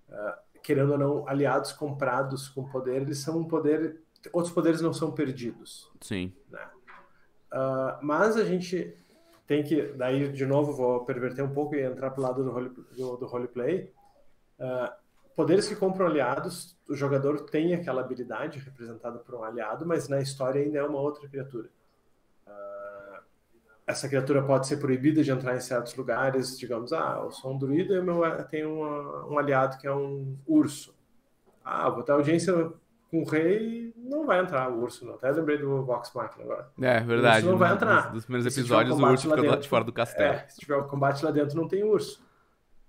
B: uh, querendo ou não, aliados comprados com poder, eles são um poder. Outros poderes não são perdidos. Sim. Né? Uh, mas a gente tem que, daí de novo vou perverter um pouco e entrar para o lado do, role, do, do roleplay. Uh, poderes que compram aliados, o jogador tem aquela habilidade representada por um aliado, mas na história ainda é uma outra criatura. Uh, essa criatura pode ser proibida de entrar em certos lugares, digamos, ah, eu sou um druida e eu eh, tenho um aliado que é um urso. Ah, vou ter audiência com o rei, não vai entrar o urso, não. Até lembrei do Vox Machina agora. É, verdade. não vai entrar. Dos, primeiros episódios, o urso fica dentro, de fora do castelo. É, se tiver o um combate lá dentro, não tem urso.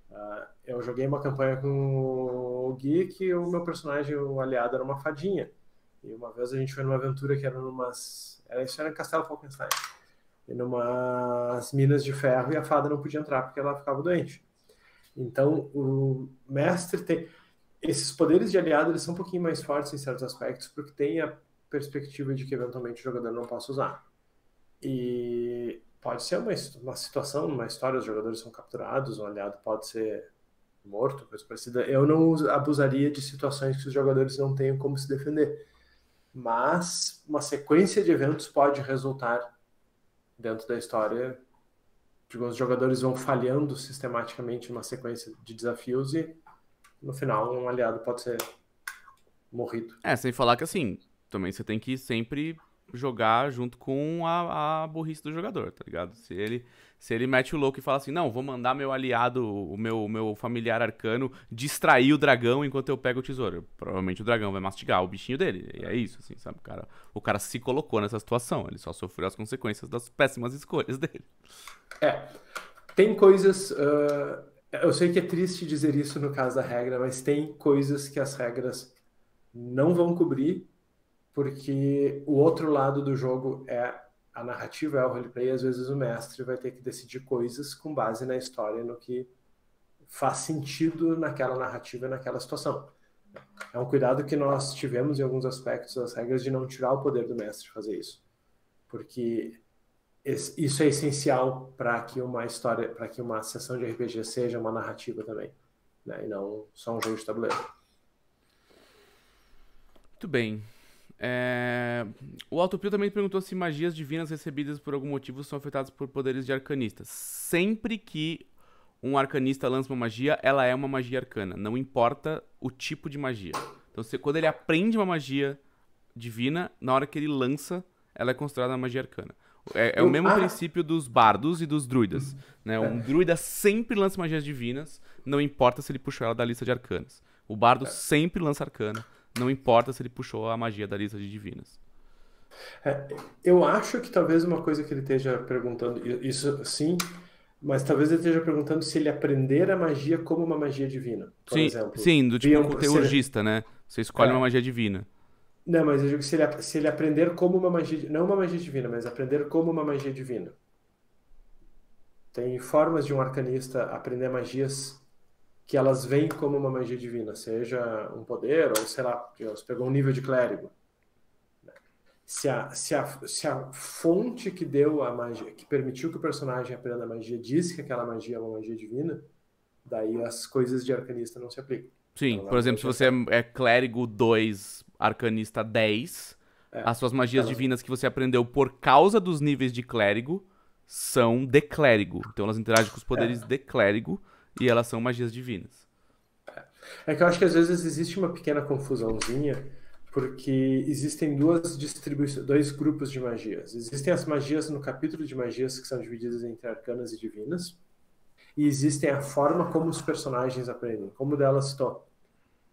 B: Uh, eu joguei uma campanha com o Gui que o meu personagem, o aliado, era uma fadinha. E uma vez a gente foi numa aventura que era numas. Era, isso era em Castelo Falkenstein. E numas minas de ferro e a fada não podia entrar porque ela ficava doente. Então o mestre tem esses poderes de aliado eles são um pouquinho mais fortes em certos aspectos, porque tem a perspectiva de que eventualmente o jogador não possa usar. E pode ser uma, uma situação, uma história, os jogadores são capturados, um aliado pode ser morto, coisa parecida. Eu não abusaria de situações que os jogadores não tenham como se defender. Mas uma sequência de eventos pode resultar dentro da história. Digamos, os jogadores vão falhando sistematicamente uma sequência de desafios e no final um aliado pode ser morrido.
A: É, sem falar que assim, também você tem que sempre jogar junto com a, a burrice do jogador, tá ligado? Se ele, se ele mete o louco e fala assim, não, vou mandar meu aliado, o meu, meu familiar arcano, distrair o dragão enquanto eu pego o tesouro. Provavelmente o dragão vai mastigar o bichinho dele. E é isso, assim, sabe? O cara, o cara se colocou nessa situação, ele só sofreu as consequências das péssimas escolhas
B: dele. É. Tem coisas. Uh eu sei que é triste dizer isso no caso da regra, mas tem coisas que as regras não vão cobrir, porque o outro lado do jogo é a narrativa, é o roleplay, e às vezes o mestre vai ter que decidir coisas com base na história, no que faz sentido naquela narrativa, naquela situação. É um cuidado que nós tivemos em alguns aspectos das regras de não tirar o poder do mestre fazer isso. Porque isso é essencial para que uma história, para que uma sessão de RPG seja uma narrativa também, né? E não só um jogo de tabuleiro.
A: Muito bem. É... O Pio também perguntou se magias divinas recebidas por algum motivo são afetadas por poderes de arcanistas. Sempre que um arcanista lança uma magia, ela é uma magia arcana. Não importa o tipo de magia. Então, se quando ele aprende uma magia divina, na hora que ele lança, ela é considerada uma magia arcana. É, é o mesmo ah. princípio dos bardos e dos druidas. Né? Um é. druida sempre lança magias divinas, não importa se ele puxou ela da lista de arcanas. O bardo é. sempre lança arcana, não importa se ele puxou a magia da lista de divinas.
B: É, eu acho que talvez uma coisa que ele esteja perguntando, isso sim, mas talvez ele esteja perguntando se ele aprender a magia como uma magia divina. Por sim, exemplo. sim, do tipo um
A: né? Você escolhe é. uma magia divina.
B: Não, mas eu digo que se ele, se ele aprender como uma magia, não uma magia divina, mas aprender como uma magia divina. Tem formas de um arcanista aprender magias que elas vêm como uma magia divina, seja um poder ou sei lá, Deus pegou um nível de clérigo. Se a, se a, se a fonte que deu a magia, que permitiu que o personagem aprenda a magia, disse que aquela magia é uma magia divina, daí as coisas de arcanista não se aplicam. Sim, então, por exemplo, se você é,
A: é clérigo 2 arcanista 10. É, As suas magias elas... divinas que você aprendeu por causa dos níveis de clérigo são de clérigo. Então elas interagem com os poderes é. de clérigo e elas são magias divinas.
B: É, é que eu acho que às vezes existe uma pequena confusãozinha, porque existem duas distribuições, dois grupos de magias. Existem as magias no capítulo de magias que são divididas entre arcanas e divinas, e existem a forma como os personagens aprendem, como delas tocam.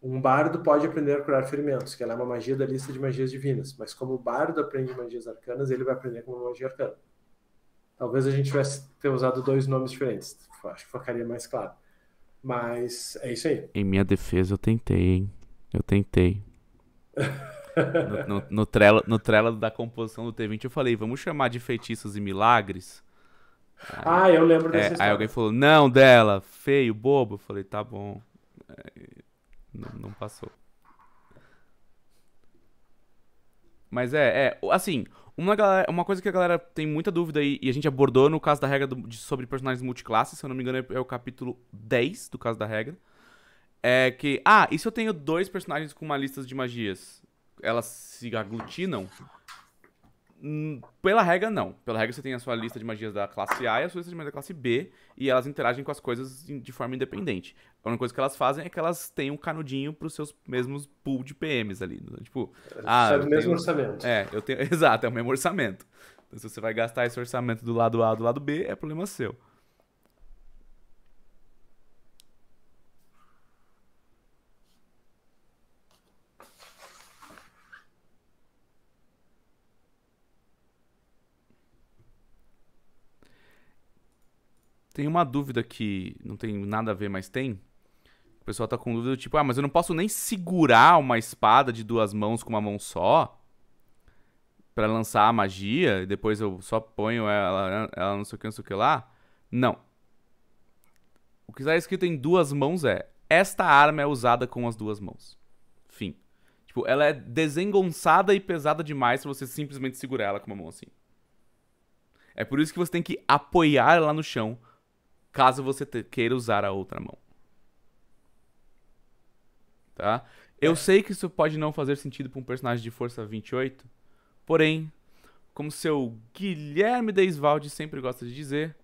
B: Um bardo pode aprender a curar ferimentos, que ela é uma magia da lista de magias divinas, mas como o bardo aprende magias arcanas, ele vai aprender como magia arcana. Talvez a gente tivesse ter usado dois nomes diferentes, acho que ficaria mais claro. Mas é isso aí.
A: Em minha defesa, eu tentei, hein? Eu tentei. no, no, no, trela, no trela da composição do T20, eu falei, vamos chamar de feitiços e milagres? Aí, ah, eu lembro é, dessa é, Aí alguém falou, não, dela, feio, bobo. Eu falei, tá bom. É, não, não passou. Mas é, é, assim, uma, galera, uma coisa que a galera tem muita dúvida aí, e a gente abordou no caso da regra do, de, sobre personagens multiclasses, se eu não me engano é, é o capítulo 10 do caso da regra, é que, ah, e se eu tenho dois personagens com uma lista de magias? Elas se aglutinam? Hum, pela regra, não. Pela regra, você tem a sua lista de magias da classe A e a sua lista de magias da classe B, e elas interagem com as coisas de forma independente. A única coisa que elas fazem é que elas têm um canudinho para os seus mesmos pool de PMs ali. Né? Tipo, é, ah, é o mesmo tenho... orçamento. É, eu tenho. Exato, é o mesmo orçamento. Então, se você vai gastar esse orçamento do lado A do lado B, é problema seu. Tem uma dúvida que não tem nada a ver, mas tem. O pessoal tá com dúvida, tipo, ah, mas eu não posso nem segurar uma espada de duas mãos com uma mão só para lançar a magia, e depois eu só ponho ela, ela não sei o que, não sei o que lá. Não. O que está escrito em duas mãos é: esta arma é usada com as duas mãos. Fim. Tipo, ela é desengonçada e pesada demais se você simplesmente segurar ela com uma mão assim. É por isso que você tem que apoiar ela no chão caso você queira usar a outra mão. Tá? Eu é. sei que isso pode não fazer sentido para um personagem de força 28, porém, como seu Guilherme Deisvalde sempre gosta de dizer,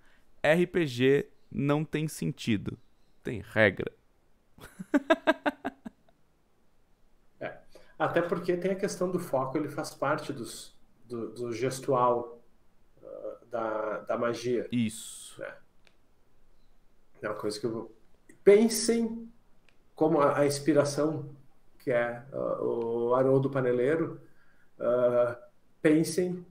A: RPG não tem sentido, tem regra.
B: é. Até porque tem a questão do foco, ele faz parte dos, do, do gestual uh, da, da magia. Isso. é. É uma coisa que eu... Pensem como a, a inspiração que é uh, o Haroldo Paneleiro, uh, pensem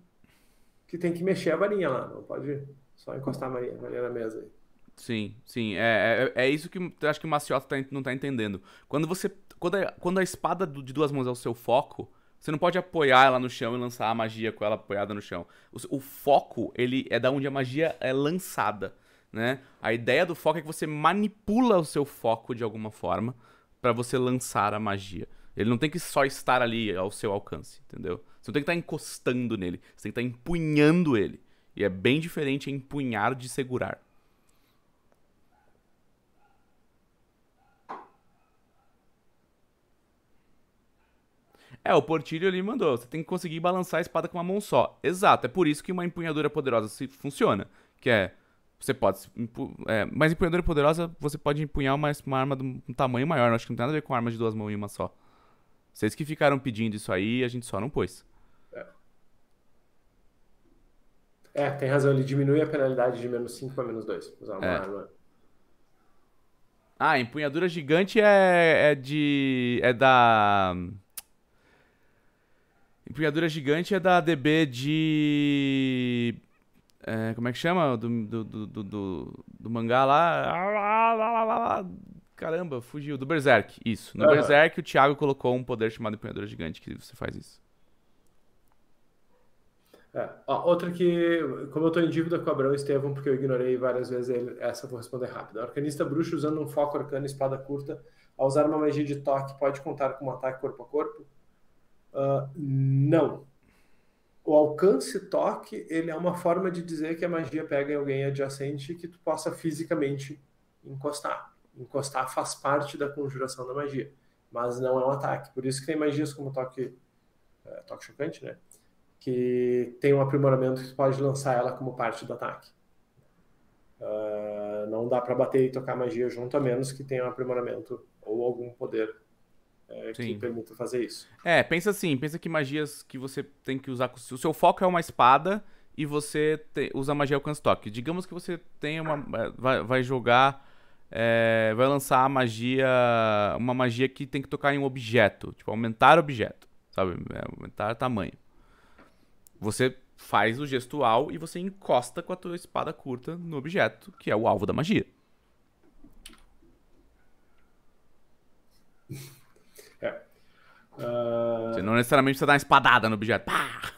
B: que tem que mexer a varinha lá, não pode só encostar a varinha, a varinha na mesa aí.
A: Sim, sim, é, é, é isso que eu acho que o Maciota tá, não está entendendo. Quando você quando a, quando a espada de duas mãos é o seu foco, você não pode apoiar ela no chão e lançar a magia com ela apoiada no chão. O, o foco, ele é da onde a magia é lançada né? A ideia do foco é que você manipula o seu foco de alguma forma para você lançar a magia. Ele não tem que só estar ali ao seu alcance, entendeu? Você não tem que estar tá encostando nele, você tem que estar tá empunhando ele. E é bem diferente empunhar de segurar. É, o Portilho ali mandou. Você tem que conseguir balançar a espada com uma mão só. Exato, é por isso que uma empunhadura poderosa se funciona. Que é, você pode. É, mas empunhadora poderosa, você pode empunhar uma, uma arma de um tamanho maior. Eu acho que não tem nada a ver com arma de duas mãos e uma só. Vocês que ficaram pedindo isso aí, a gente só não pôs.
B: É, é tem razão. Ele diminui a penalidade de menos 5 para menos 2. Usar uma é. arma.
A: Ah, empunhadura gigante é, é de. É da. Empunhadura gigante é da DB de. É, como é que chama? Do, do, do, do, do mangá lá. Caramba, fugiu. Do Berserk, isso. No uhum. Berserk, o Thiago colocou um poder chamado Empunhadura Gigante, que você faz isso.
B: É. Ó, outra que, como eu estou em dívida com o Abrão Estevam, porque eu ignorei várias vezes ele, essa vou responder rápido. Arcanista bruxo usando um foco arcano e espada curta, ao usar uma magia de toque, pode contar com um ataque corpo a corpo? Uh, não o alcance toque, ele é uma forma de dizer que a magia pega em alguém adjacente que tu possa fisicamente encostar. Encostar faz parte da conjuração da magia, mas não é um ataque. Por isso que tem magias como toque, é, toque chocante, né? Que tem um aprimoramento que tu pode lançar ela como parte do ataque. Uh, não dá para bater e tocar magia junto, a menos que tenha um aprimoramento ou algum poder é, que permitam fazer isso.
A: É, pensa assim, pensa que magias que você tem que usar. Se o seu foco é uma espada e você te, usa magia alcance toque. Digamos que você tem uma. É, vai, vai jogar. É, vai lançar a magia. Uma magia que tem que tocar em um objeto. Tipo, aumentar objeto. Sabe? É, aumentar tamanho. Você faz o gestual e você encosta com a tua espada curta no objeto, que é o alvo da magia. Ah. Você não necessariamente precisa dar uma espadada no objeto. Pá!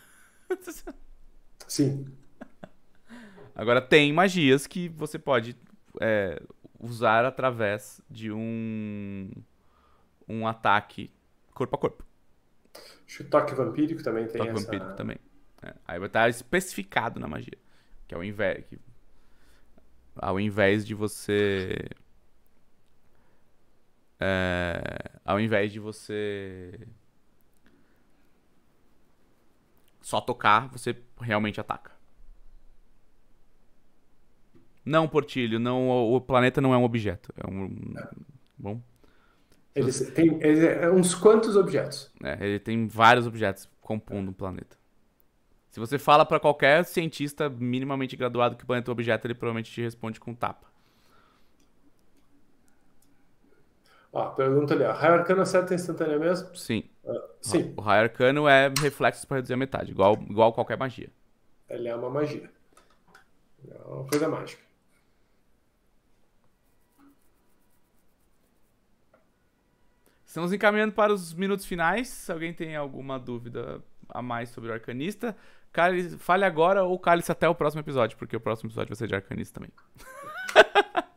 A: Sim. Agora, tem magias que você pode é, usar através de um, um ataque corpo a corpo.
B: Acho que toque vampírico também tem toque essa... vampírico também.
A: É. Aí vai estar especificado na magia. Que é o invés... Que... Ao invés de você é, ao invés de você só tocar, você realmente ataca. Não, Portilho, não, o planeta não é um objeto. É um. Bom.
B: Ele tem ele, é uns quantos objetos?
A: É, ele tem vários objetos compondo o um planeta. Se você fala para qualquer cientista minimamente graduado que o planeta é um objeto, ele provavelmente te responde com tapa.
B: Ah, pergunta ali, a raio arcano acerta é instantânea mesmo? Sim. Ah, sim.
A: O raio arcano é reflexo para reduzir a metade, igual, igual qualquer magia.
B: Ele é uma magia. É uma coisa mágica.
A: Estamos encaminhando para os minutos finais. Se alguém tem alguma dúvida a mais sobre o Arcanista, cale, fale agora ou cale-se até o próximo episódio, porque o próximo episódio vai ser de Arcanista também.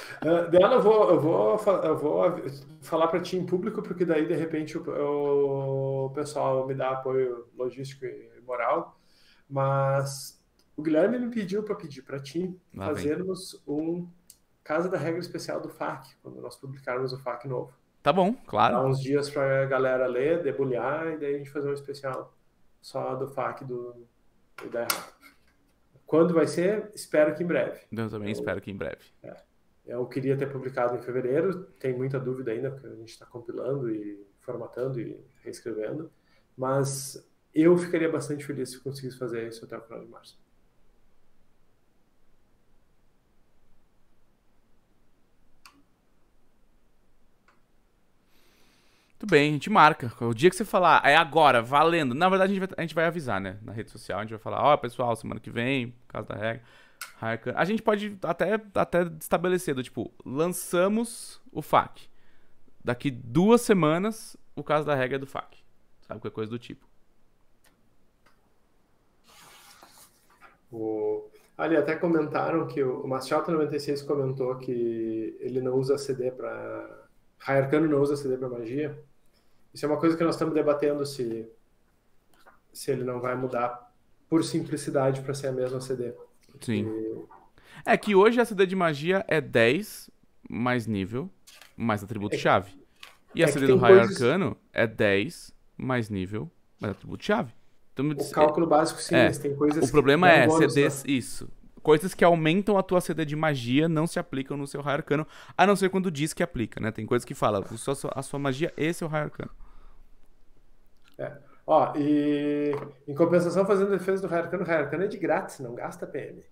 B: Uh, ah, Dela, eu vou, eu vou, eu vou falar para ti em público, porque daí, de repente, o, o pessoal me dá apoio logístico e moral. Mas o Guilherme me pediu para pedir para ti fazermos um Casa da Regra Especial do FAC, quando nós publicarmos o FAC novo. Tá bom, claro. Dá uns dias para a galera ler, debulhar, e daí a gente fazer um especial só do FAC do, do Quando vai ser? Espero que em breve. Eu também espero que em breve. É. Eu queria ter publicado em fevereiro, tem muita dúvida ainda, porque a gente está compilando e formatando e reescrevendo, mas eu ficaria bastante feliz se conseguisse fazer isso até o final de março.
A: Muito bem, a gente marca. O dia que você falar, ah, é agora, valendo. Na verdade, a gente vai, a gente vai avisar, né? Na rede social, a gente vai falar, ó, oh, pessoal, semana que vem, por causa da regra. A gente pode até, até estabelecer, do, tipo, lançamos o FAQ. Daqui duas semanas, o caso da regra é do FAQ. Sabe, qualquer coisa do
B: tipo. O... Ali até comentaram que o, o 96 comentou que ele não usa CD para. Rayarcano não usa CD para magia. Isso é uma coisa que nós estamos debatendo se se ele não vai mudar por simplicidade para ser a mesma CD.
A: Sim. É que hoje a CD de magia é 10 mais nível, mais atributo-chave. É e a é CD do Raio coisas... Arcano é 10 mais nível, mais atributo-chave. Então, o cálculo básico, sim, é, tem coisas O problema é, CDs, isso. Coisas que aumentam a tua CD de magia não se aplicam no seu Raio Arcano, a não ser quando diz que aplica, né? Tem coisas que fala a sua, a sua magia e seu é Raio Arcano.
B: É. Ó, e em compensação, fazendo defesa do Raikkonen, o Raikkonen é de grátis, não gasta PM.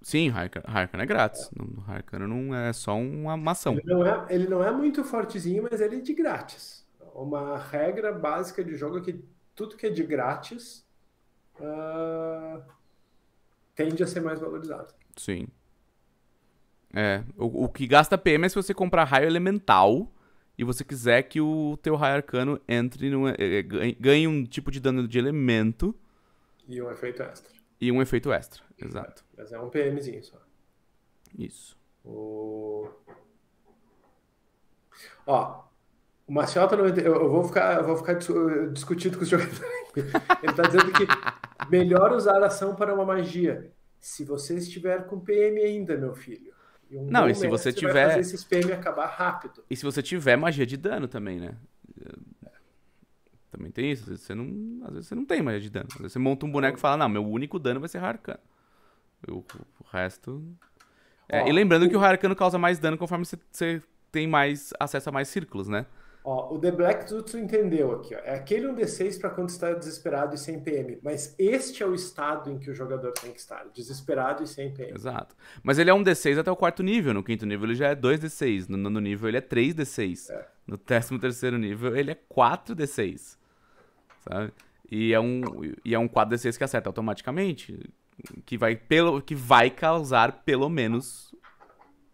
A: Sim, Raikkonen é grátis. É. Raikkonen não é só uma maçã. Ele não, é,
B: ele não é muito fortezinho, mas ele é de grátis. Uma regra básica de jogo é que tudo que é de grátis uh, tende a ser mais valorizado.
A: Sim. É, o, o que gasta PM é se você comprar raio elemental e você quiser que o teu raio arcano entre no, eh, eh, ganhe um tipo de dano de elemento.
B: E um efeito extra.
A: E um efeito extra, uhum. exato.
B: mas é um PMzinho só. Isso. O... Ó, o Marcial tá Eu vou ficar, eu vou ficar eh, discutindo com o jogadores Ele tá dizendo que melhor usar ação para uma magia. Se você estiver com PM ainda, meu filho. Um não, e se é você, você tiver. Vai fazer esse acabar rápido.
A: E se você tiver magia de dano também, né? Também tem isso. Você não, às vezes você não tem magia de dano. Às vezes você monta um boneco e fala: Não, meu único dano vai ser Harcano. O, o, resto. É, Ó, e lembrando o... que o Harcano causa mais dano conforme você, você tem mais acesso a mais círculos, né?
B: Ó, o The Black Jutsu entendeu aqui, ó. É aquele 1D6 para quando está desesperado e sem PM. Mas este é o estado em que o jogador tem que estar, desesperado e sem PM.
A: Exato. Mas ele é 1D6 até o quarto nível. No quinto nível ele já é 2D6. No nono nível ele é 3D6. É. No décimo terceiro nível ele é 4D6. Sabe? E é um, e é um 4D6 que acerta automaticamente. Que vai, pelo, que vai causar pelo menos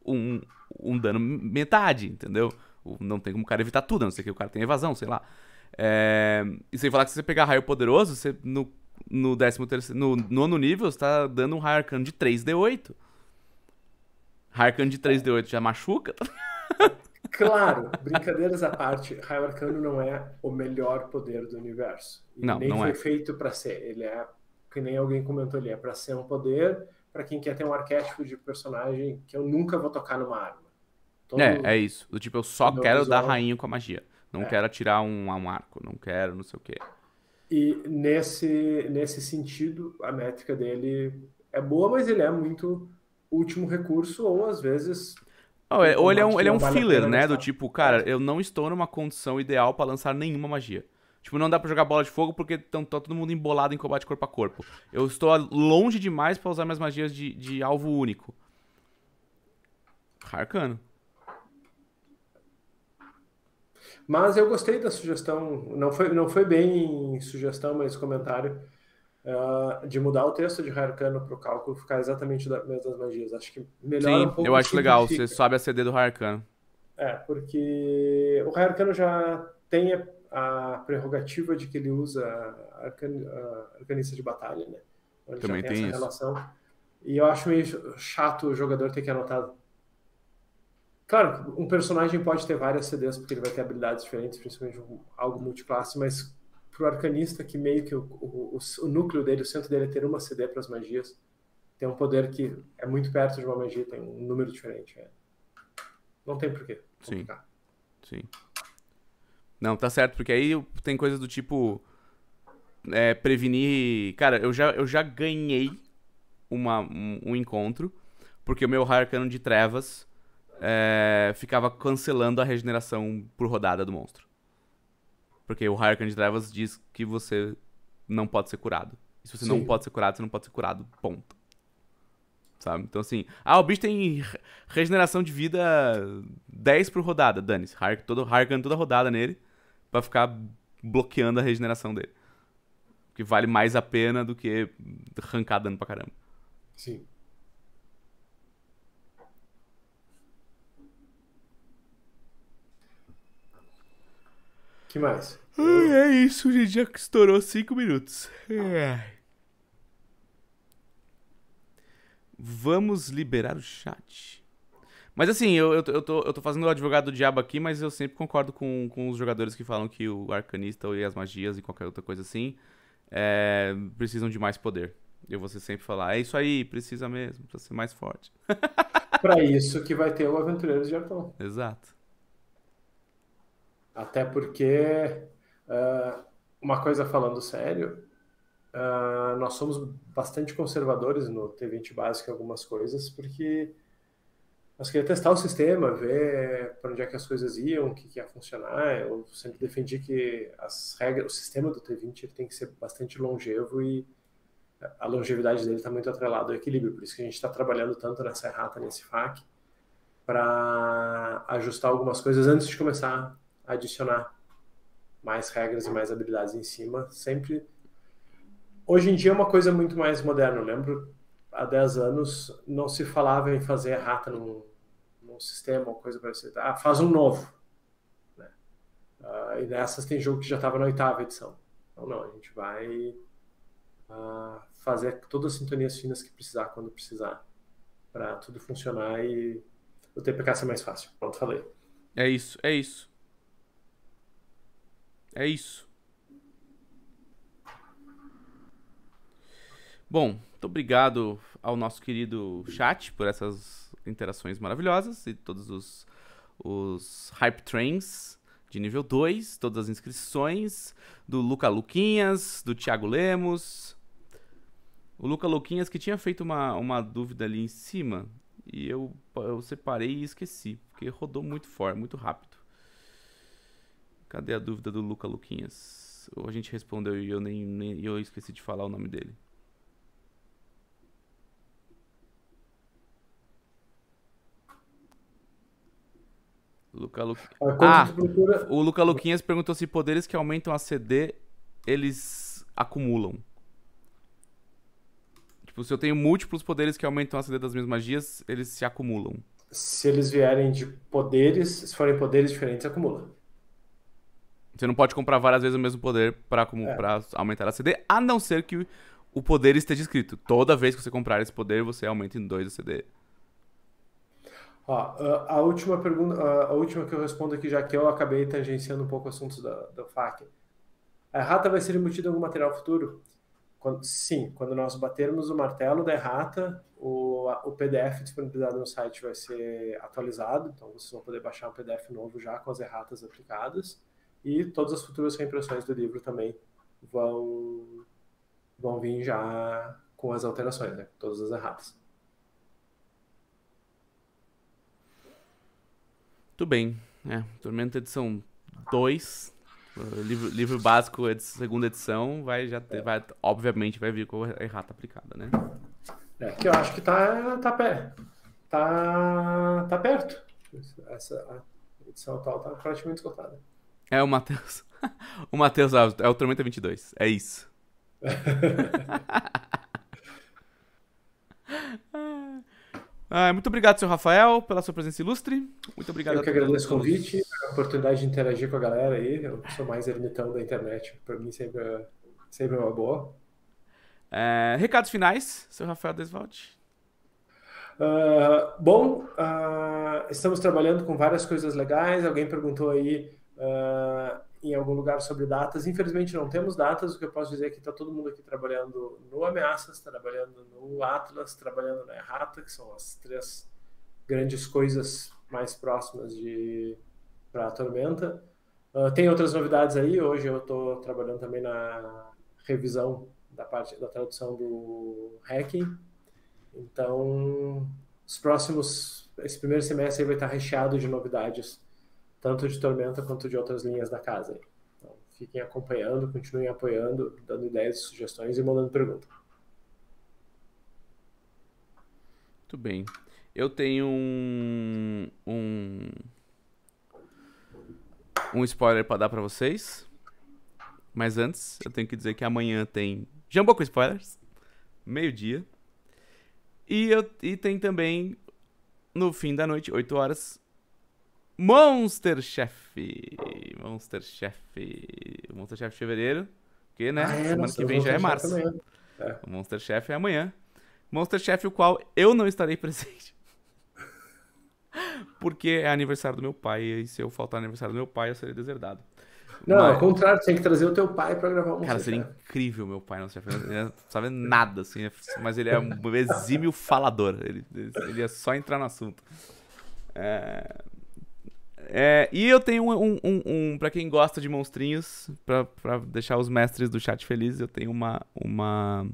A: um, um dano metade, entendeu? Tipo, não tem como o cara evitar tudo, a não ser que o cara tenha evasão, sei lá. É... E sem falar que se você pegar raio poderoso, você no, no, décimo terceiro, no nono nível, você tá dando um raio arcano de 3D8. Raio arcano de 3D8 já machuca?
B: Claro, brincadeiras à parte, raio arcano não é o melhor poder do universo. Ele não, nem não foi é. feito para ser. Ele é, que nem alguém comentou, ali é para ser um poder para quem quer ter um arquétipo de personagem que eu nunca vou tocar numa arma. Todo... É, é
A: isso. Do tipo, eu só quero visual. dar rainho com a magia. Não é. quero atirar um, um arco, não quero não sei
B: o quê. E nesse, nesse sentido, a métrica dele é boa, mas ele é muito último recurso, ou às vezes. Ou, é, ou ele é um, ele é um vale filler, né? Do
A: tipo, cara, eu não estou numa condição ideal para lançar nenhuma magia. Tipo, não dá pra jogar bola de fogo porque tá, todo mundo embolado em combate corpo a corpo. Eu estou longe demais para usar minhas magias de, de alvo único. Arcano.
B: Mas eu gostei da sugestão, não foi, não foi bem sugestão, mas comentário, uh, de mudar o texto de Harcano para o cálculo ficar exatamente da mesma magias. Acho que melhor Sim, um pouco. Eu acho legal, você
A: sobe a CD do Harcano.
B: É, porque o Harcano já tem a prerrogativa de que ele usa a arcanista de batalha, né? Ele Também tem, tem essa isso. relação. E eu acho meio chato o jogador ter que anotar Claro, um personagem pode ter várias CDs, porque ele vai ter habilidades diferentes, principalmente algo multiclasse, mas pro arcanista, que meio que o, o, o, núcleo dele, o centro dele é ter uma CD para as magias, tem um poder que é muito perto de uma magia, tem um número diferente. É. Não tem porquê.
A: Sim. Sim. Não, tá certo, porque aí tem coisas do tipo. É, prevenir. Cara, eu já, eu já ganhei uma, um, um encontro, porque o meu raio arcano de trevas é, ficava cancelando a regeneração por rodada do monstro. Porque o Hurricane de diz que você não pode ser curado. E se você Sim. não pode ser curado, você não pode ser curado. Ponto. Sabe? Então, assim, ah, o bicho tem regeneração de vida 10 por rodada. Dane-se. Todo, toda rodada nele pra ficar bloqueando a regeneração dele. Que vale mais a pena do que arrancar dano pra caramba.
B: Sim. que mais?
A: É isso, gente. Já que estourou cinco minutos. É. Vamos liberar o chat. Mas assim, eu, eu, eu, tô, eu tô fazendo o advogado do diabo aqui, mas eu sempre concordo com, com os jogadores que falam que o arcanista e as magias e qualquer outra coisa assim é, precisam de mais poder. Eu vou sempre falar, é isso aí, precisa mesmo, pra ser mais forte.
B: para isso que vai ter o Aventureiro de Japão. Exato. Até porque, uh, uma coisa falando sério, uh, nós somos bastante conservadores no T20 básico em algumas coisas, porque nós queríamos testar o sistema, ver para onde é que as coisas iam, o que, que ia funcionar. Eu sempre defendi que as regras, o sistema do T20 tem que ser bastante longevo e a longevidade dele está muito atrelada ao equilíbrio. Por isso que a gente está trabalhando tanto nessa errata, nesse FAQ, para ajustar algumas coisas antes de começar adicionar mais regras e mais habilidades em cima, sempre. Hoje em dia é uma coisa muito mais moderna. Eu lembro há 10 anos não se falava em fazer errata num, num sistema ou coisa parecida. Ah, faz um novo. Né? Uh, e dessas tem jogo que já estava na oitava edição. Então, não, a gente vai uh, fazer todas as sintonias finas que precisar quando precisar para tudo funcionar e o TPK ser mais fácil. Pronto, falei. É isso, é isso. É isso.
A: Bom, muito obrigado ao nosso querido chat por essas interações maravilhosas e todos os, os hype trains de nível 2, todas as inscrições do Luca Luquinhas, do Thiago Lemos. O Luca Luquinhas que tinha feito uma, uma dúvida ali em cima e eu, eu separei e esqueci, porque rodou muito forte, muito rápido. Cadê a dúvida do Luca Luquinhas? Ou a gente respondeu e eu nem, nem eu esqueci de falar o nome dele. Luca Lu... É, ah, o Luca Luquinhas perguntou se poderes que aumentam a CD eles acumulam. Tipo, se eu tenho múltiplos poderes que aumentam a CD das mesmas magias, eles se acumulam.
B: Se eles vierem de poderes, se forem poderes diferentes, acumula.
A: Você não pode comprar várias vezes o mesmo poder pra, como, é. pra aumentar a CD, a não ser que o poder esteja escrito. Toda vez que você comprar esse poder, você aumenta em 2 a CD.
B: Ó, a última pergunta, a última que eu respondo aqui, já que eu acabei tangenciando um pouco assuntos da, da FAC. A errata vai ser embutida em algum material futuro? Quando, sim, quando nós batermos o martelo da errata, o, o PDF disponibilizado no site vai ser atualizado, então vocês vão poder baixar um PDF novo já com as erratas aplicadas. E todas as futuras reimpressões do livro também vão, vão vir já com as alterações, né? todas as erradas.
A: Muito bem. É, Tormenta edição 2. Eh, livro, livro básico, edi segunda edição, vai já ter, vai, obviamente vai vir com a errata aplicada, né?
B: É, que eu acho que tá, tá, perto tá, tá perto. Essa edição atual tá praticamente esgotada.
A: É o Matheus. o Matheus ah, é o Tormenta 22. É isso. ah, muito obrigado, seu Rafael, pela sua presença ilustre. Muito obrigado. Eu que agradeço o convite,
B: a oportunidade de interagir com a galera aí. Eu sou mais ermitão da internet. Para mim, sempre é, sempre é uma boa. É, recados finais, seu Rafael Desvalde. Uh, bom, uh, estamos trabalhando com várias coisas legais. Alguém perguntou aí uh, em algum lugar sobre datas. Infelizmente não temos datas, o que eu posso dizer é que está todo mundo aqui trabalhando no Ameaças, trabalhando no Atlas, trabalhando na Errata, que são as três grandes coisas mais próximas de para a Tormenta. Uh, tem outras novidades aí, hoje eu estou trabalhando também na revisão da parte da tradução do hacking. Então, os próximos, esse primeiro semestre vai estar tá recheado de novidades tanto de Tormenta quanto de outras linhas da casa. Então, fiquem acompanhando, continuem apoiando, dando ideias, sugestões e mandando perguntas.
A: Muito bem. Eu tenho um um, um spoiler para dar para vocês. Mas antes, eu tenho que dizer que amanhã tem Jambô com spoilers, meio-dia. E e tem também no fim da noite, 8 horas, Monster Chef. Monster Chef. Monster Chef de fevereiro. Porque, né? Ah, é, semana que vem já é março. É. O Monster Chef é amanhã. Monster Chef, o qual eu não estarei presente. porque é aniversário do meu pai. E se eu faltar aniversário do meu pai, eu serei deserdado. Não, Mas... ao contrário, tinha que
B: trazer o teu pai pra gravar o Monster Cara, seria
A: Chef. incrível meu pai no Chef. Ele não sabe nada, assim. É mas ele é um exímio falador. Ele, ele ia é só entrar no assunto. É... É, e eu tenho um, um, um, um para quem gosta de monstrinhos, para deixar os mestres do chat felizes, eu tenho uma uma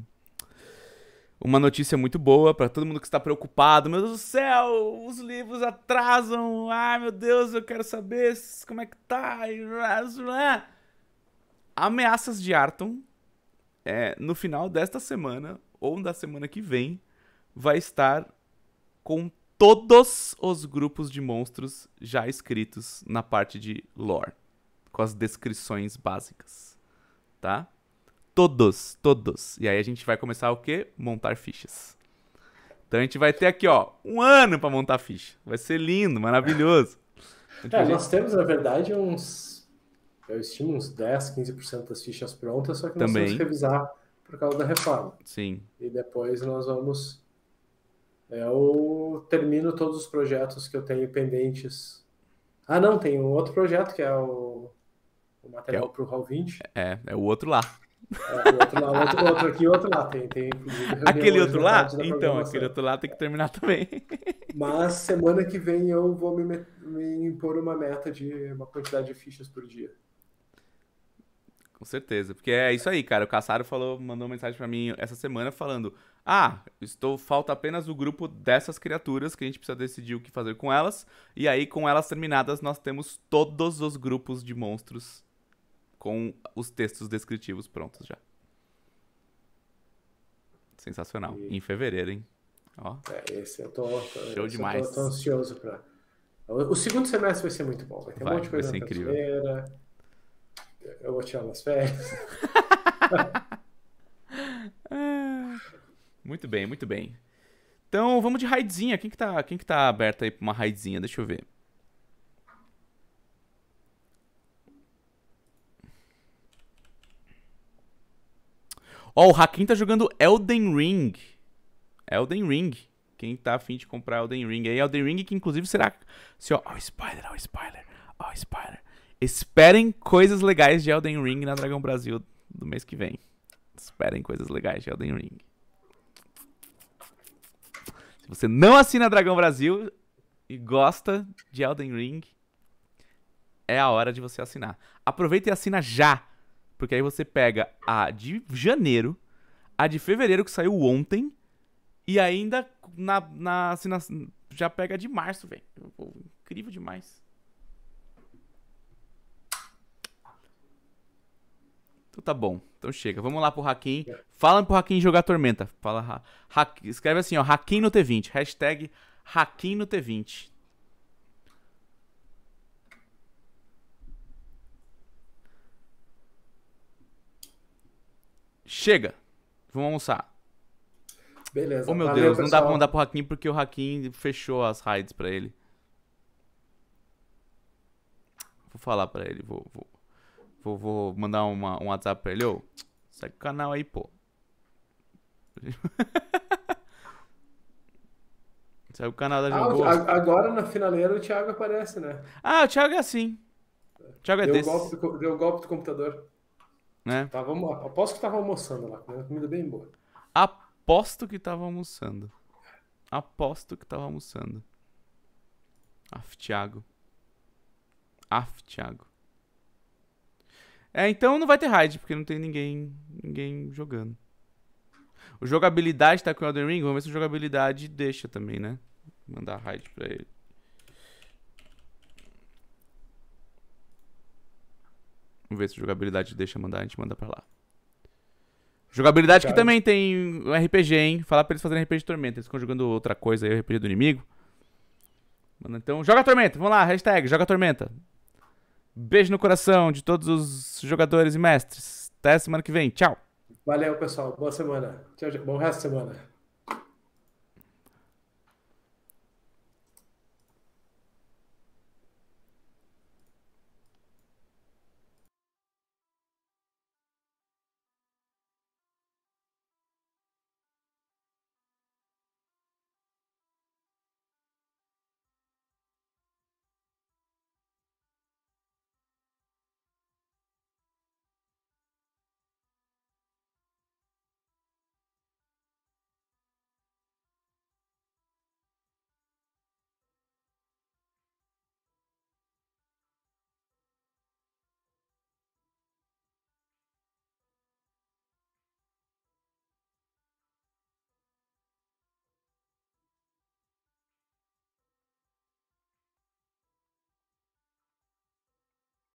A: uma notícia muito boa para todo mundo que está preocupado. Meu Deus do céu, os livros atrasam. Ai, meu Deus, eu quero saber como é que tá. Ameaças de Arton é, no final desta semana ou da semana que vem vai estar com todos os grupos de monstros já escritos na parte de lore, com as descrições básicas, tá? Todos, todos. E aí a gente vai começar o quê? Montar fichas. Então a gente vai ter aqui, ó, um ano para montar ficha. Vai ser lindo, maravilhoso.
B: É, gente... Nós temos, na verdade, uns. Eu estimo uns 10, 15% das fichas prontas, só que nós Também. temos que revisar por causa da reforma. Sim. E depois nós vamos eu termino todos os projetos que eu tenho pendentes. Ah, não, tem um outro projeto que é o, o material é para o Hall 20.
A: É, é o outro lá. É, o outro lá, outro, outro aqui e outro lá. Tem, tem, aquele outro lá? Então, aquele outro lá tem que terminar também. Mas semana que
B: vem eu vou me, me impor uma meta de uma quantidade de fichas por dia.
A: Com certeza, porque é isso aí, cara. O Cassaro falou, mandou uma mensagem para mim essa semana falando: ah, estou falta apenas o grupo dessas criaturas que a gente precisa decidir o que fazer com elas. E aí, com elas terminadas, nós temos todos os grupos de monstros com os textos descritivos prontos já. Sensacional. E... Em fevereiro, hein?
B: Ó. É, esse eu tô. Show esse demais. Eu tô, tô ansioso pra. O, segundo semestre vai ser muito bom. Vai ter vai, um monte de coisa vai ser incrível. Eu vou tirar umas férias.
A: Muito bem, muito bem. Então vamos de raidzinha. Quem que tá, quem que tá aberto aí pra uma raidzinha? Deixa eu ver. Ó, oh, o Hakim tá jogando Elden Ring. Elden Ring. Quem tá afim de comprar Elden Ring aí, Elden Ring que inclusive será. Se, ó, oh Spider, ó, spoiler ó, Spider. Esperem coisas legais de Elden Ring na Dragão Brasil do mês que vem. Esperem coisas legais de Elden Ring. Se você não assina Dragão Brasil e gosta de Elden Ring, é a hora de você assinar. Aproveita e assina já, porque aí você pega a de janeiro, a de fevereiro que saiu ontem e ainda na, na já pega de março, velho. Incrível demais. Então tá bom. Então chega. Vamos lá pro Hakim. Fala pro Hakim jogar Tormenta. Fala, ha, escreve assim, ó, Hakim no T20. Hashtag Hakim no T20. Chega. Vamos almoçar.
B: Beleza. Oh, meu valeu, Deus, pessoal. não dá pra mandar
A: pro Hakim porque o Hakim fechou as raids pra ele. Vou falar pra ele, vou, vou, Vou, vou mandar uma, um WhatsApp pra ele. Ô, segue o canal aí, pô. segue o canal da ah, Agora
B: na finaleira o Thiago aparece, né? Ah, o Thiago é assim. O Thiago é deu desse. Golpe do, deu golpe do computador. Né? Tava, aposto que tava almoçando lá. Né? comida bem boa.
A: Aposto que tava almoçando. Aposto que tava almoçando. Af, Thiago. Af, Thiago. É, então não vai ter raid, porque não tem ninguém, ninguém jogando. O jogabilidade tá com o Elden Ring, vamos ver se o jogabilidade deixa também, né? Mandar raid pra ele. Vamos ver se a jogabilidade deixa mandar, a gente manda pra lá. Jogabilidade Cara. que também tem RPG, hein? Falar pra eles fazerem RPG de Tormenta. Eles estão jogando outra coisa aí, o RPG do inimigo. Mano, então, joga Tormenta, vamos lá, hashtag, joga Tormenta. Beijo no coração de todos os jogadores e mestres. Até semana que vem. Tchau.
B: Valeu, pessoal. Boa semana. Tchau, Bom resto de semana.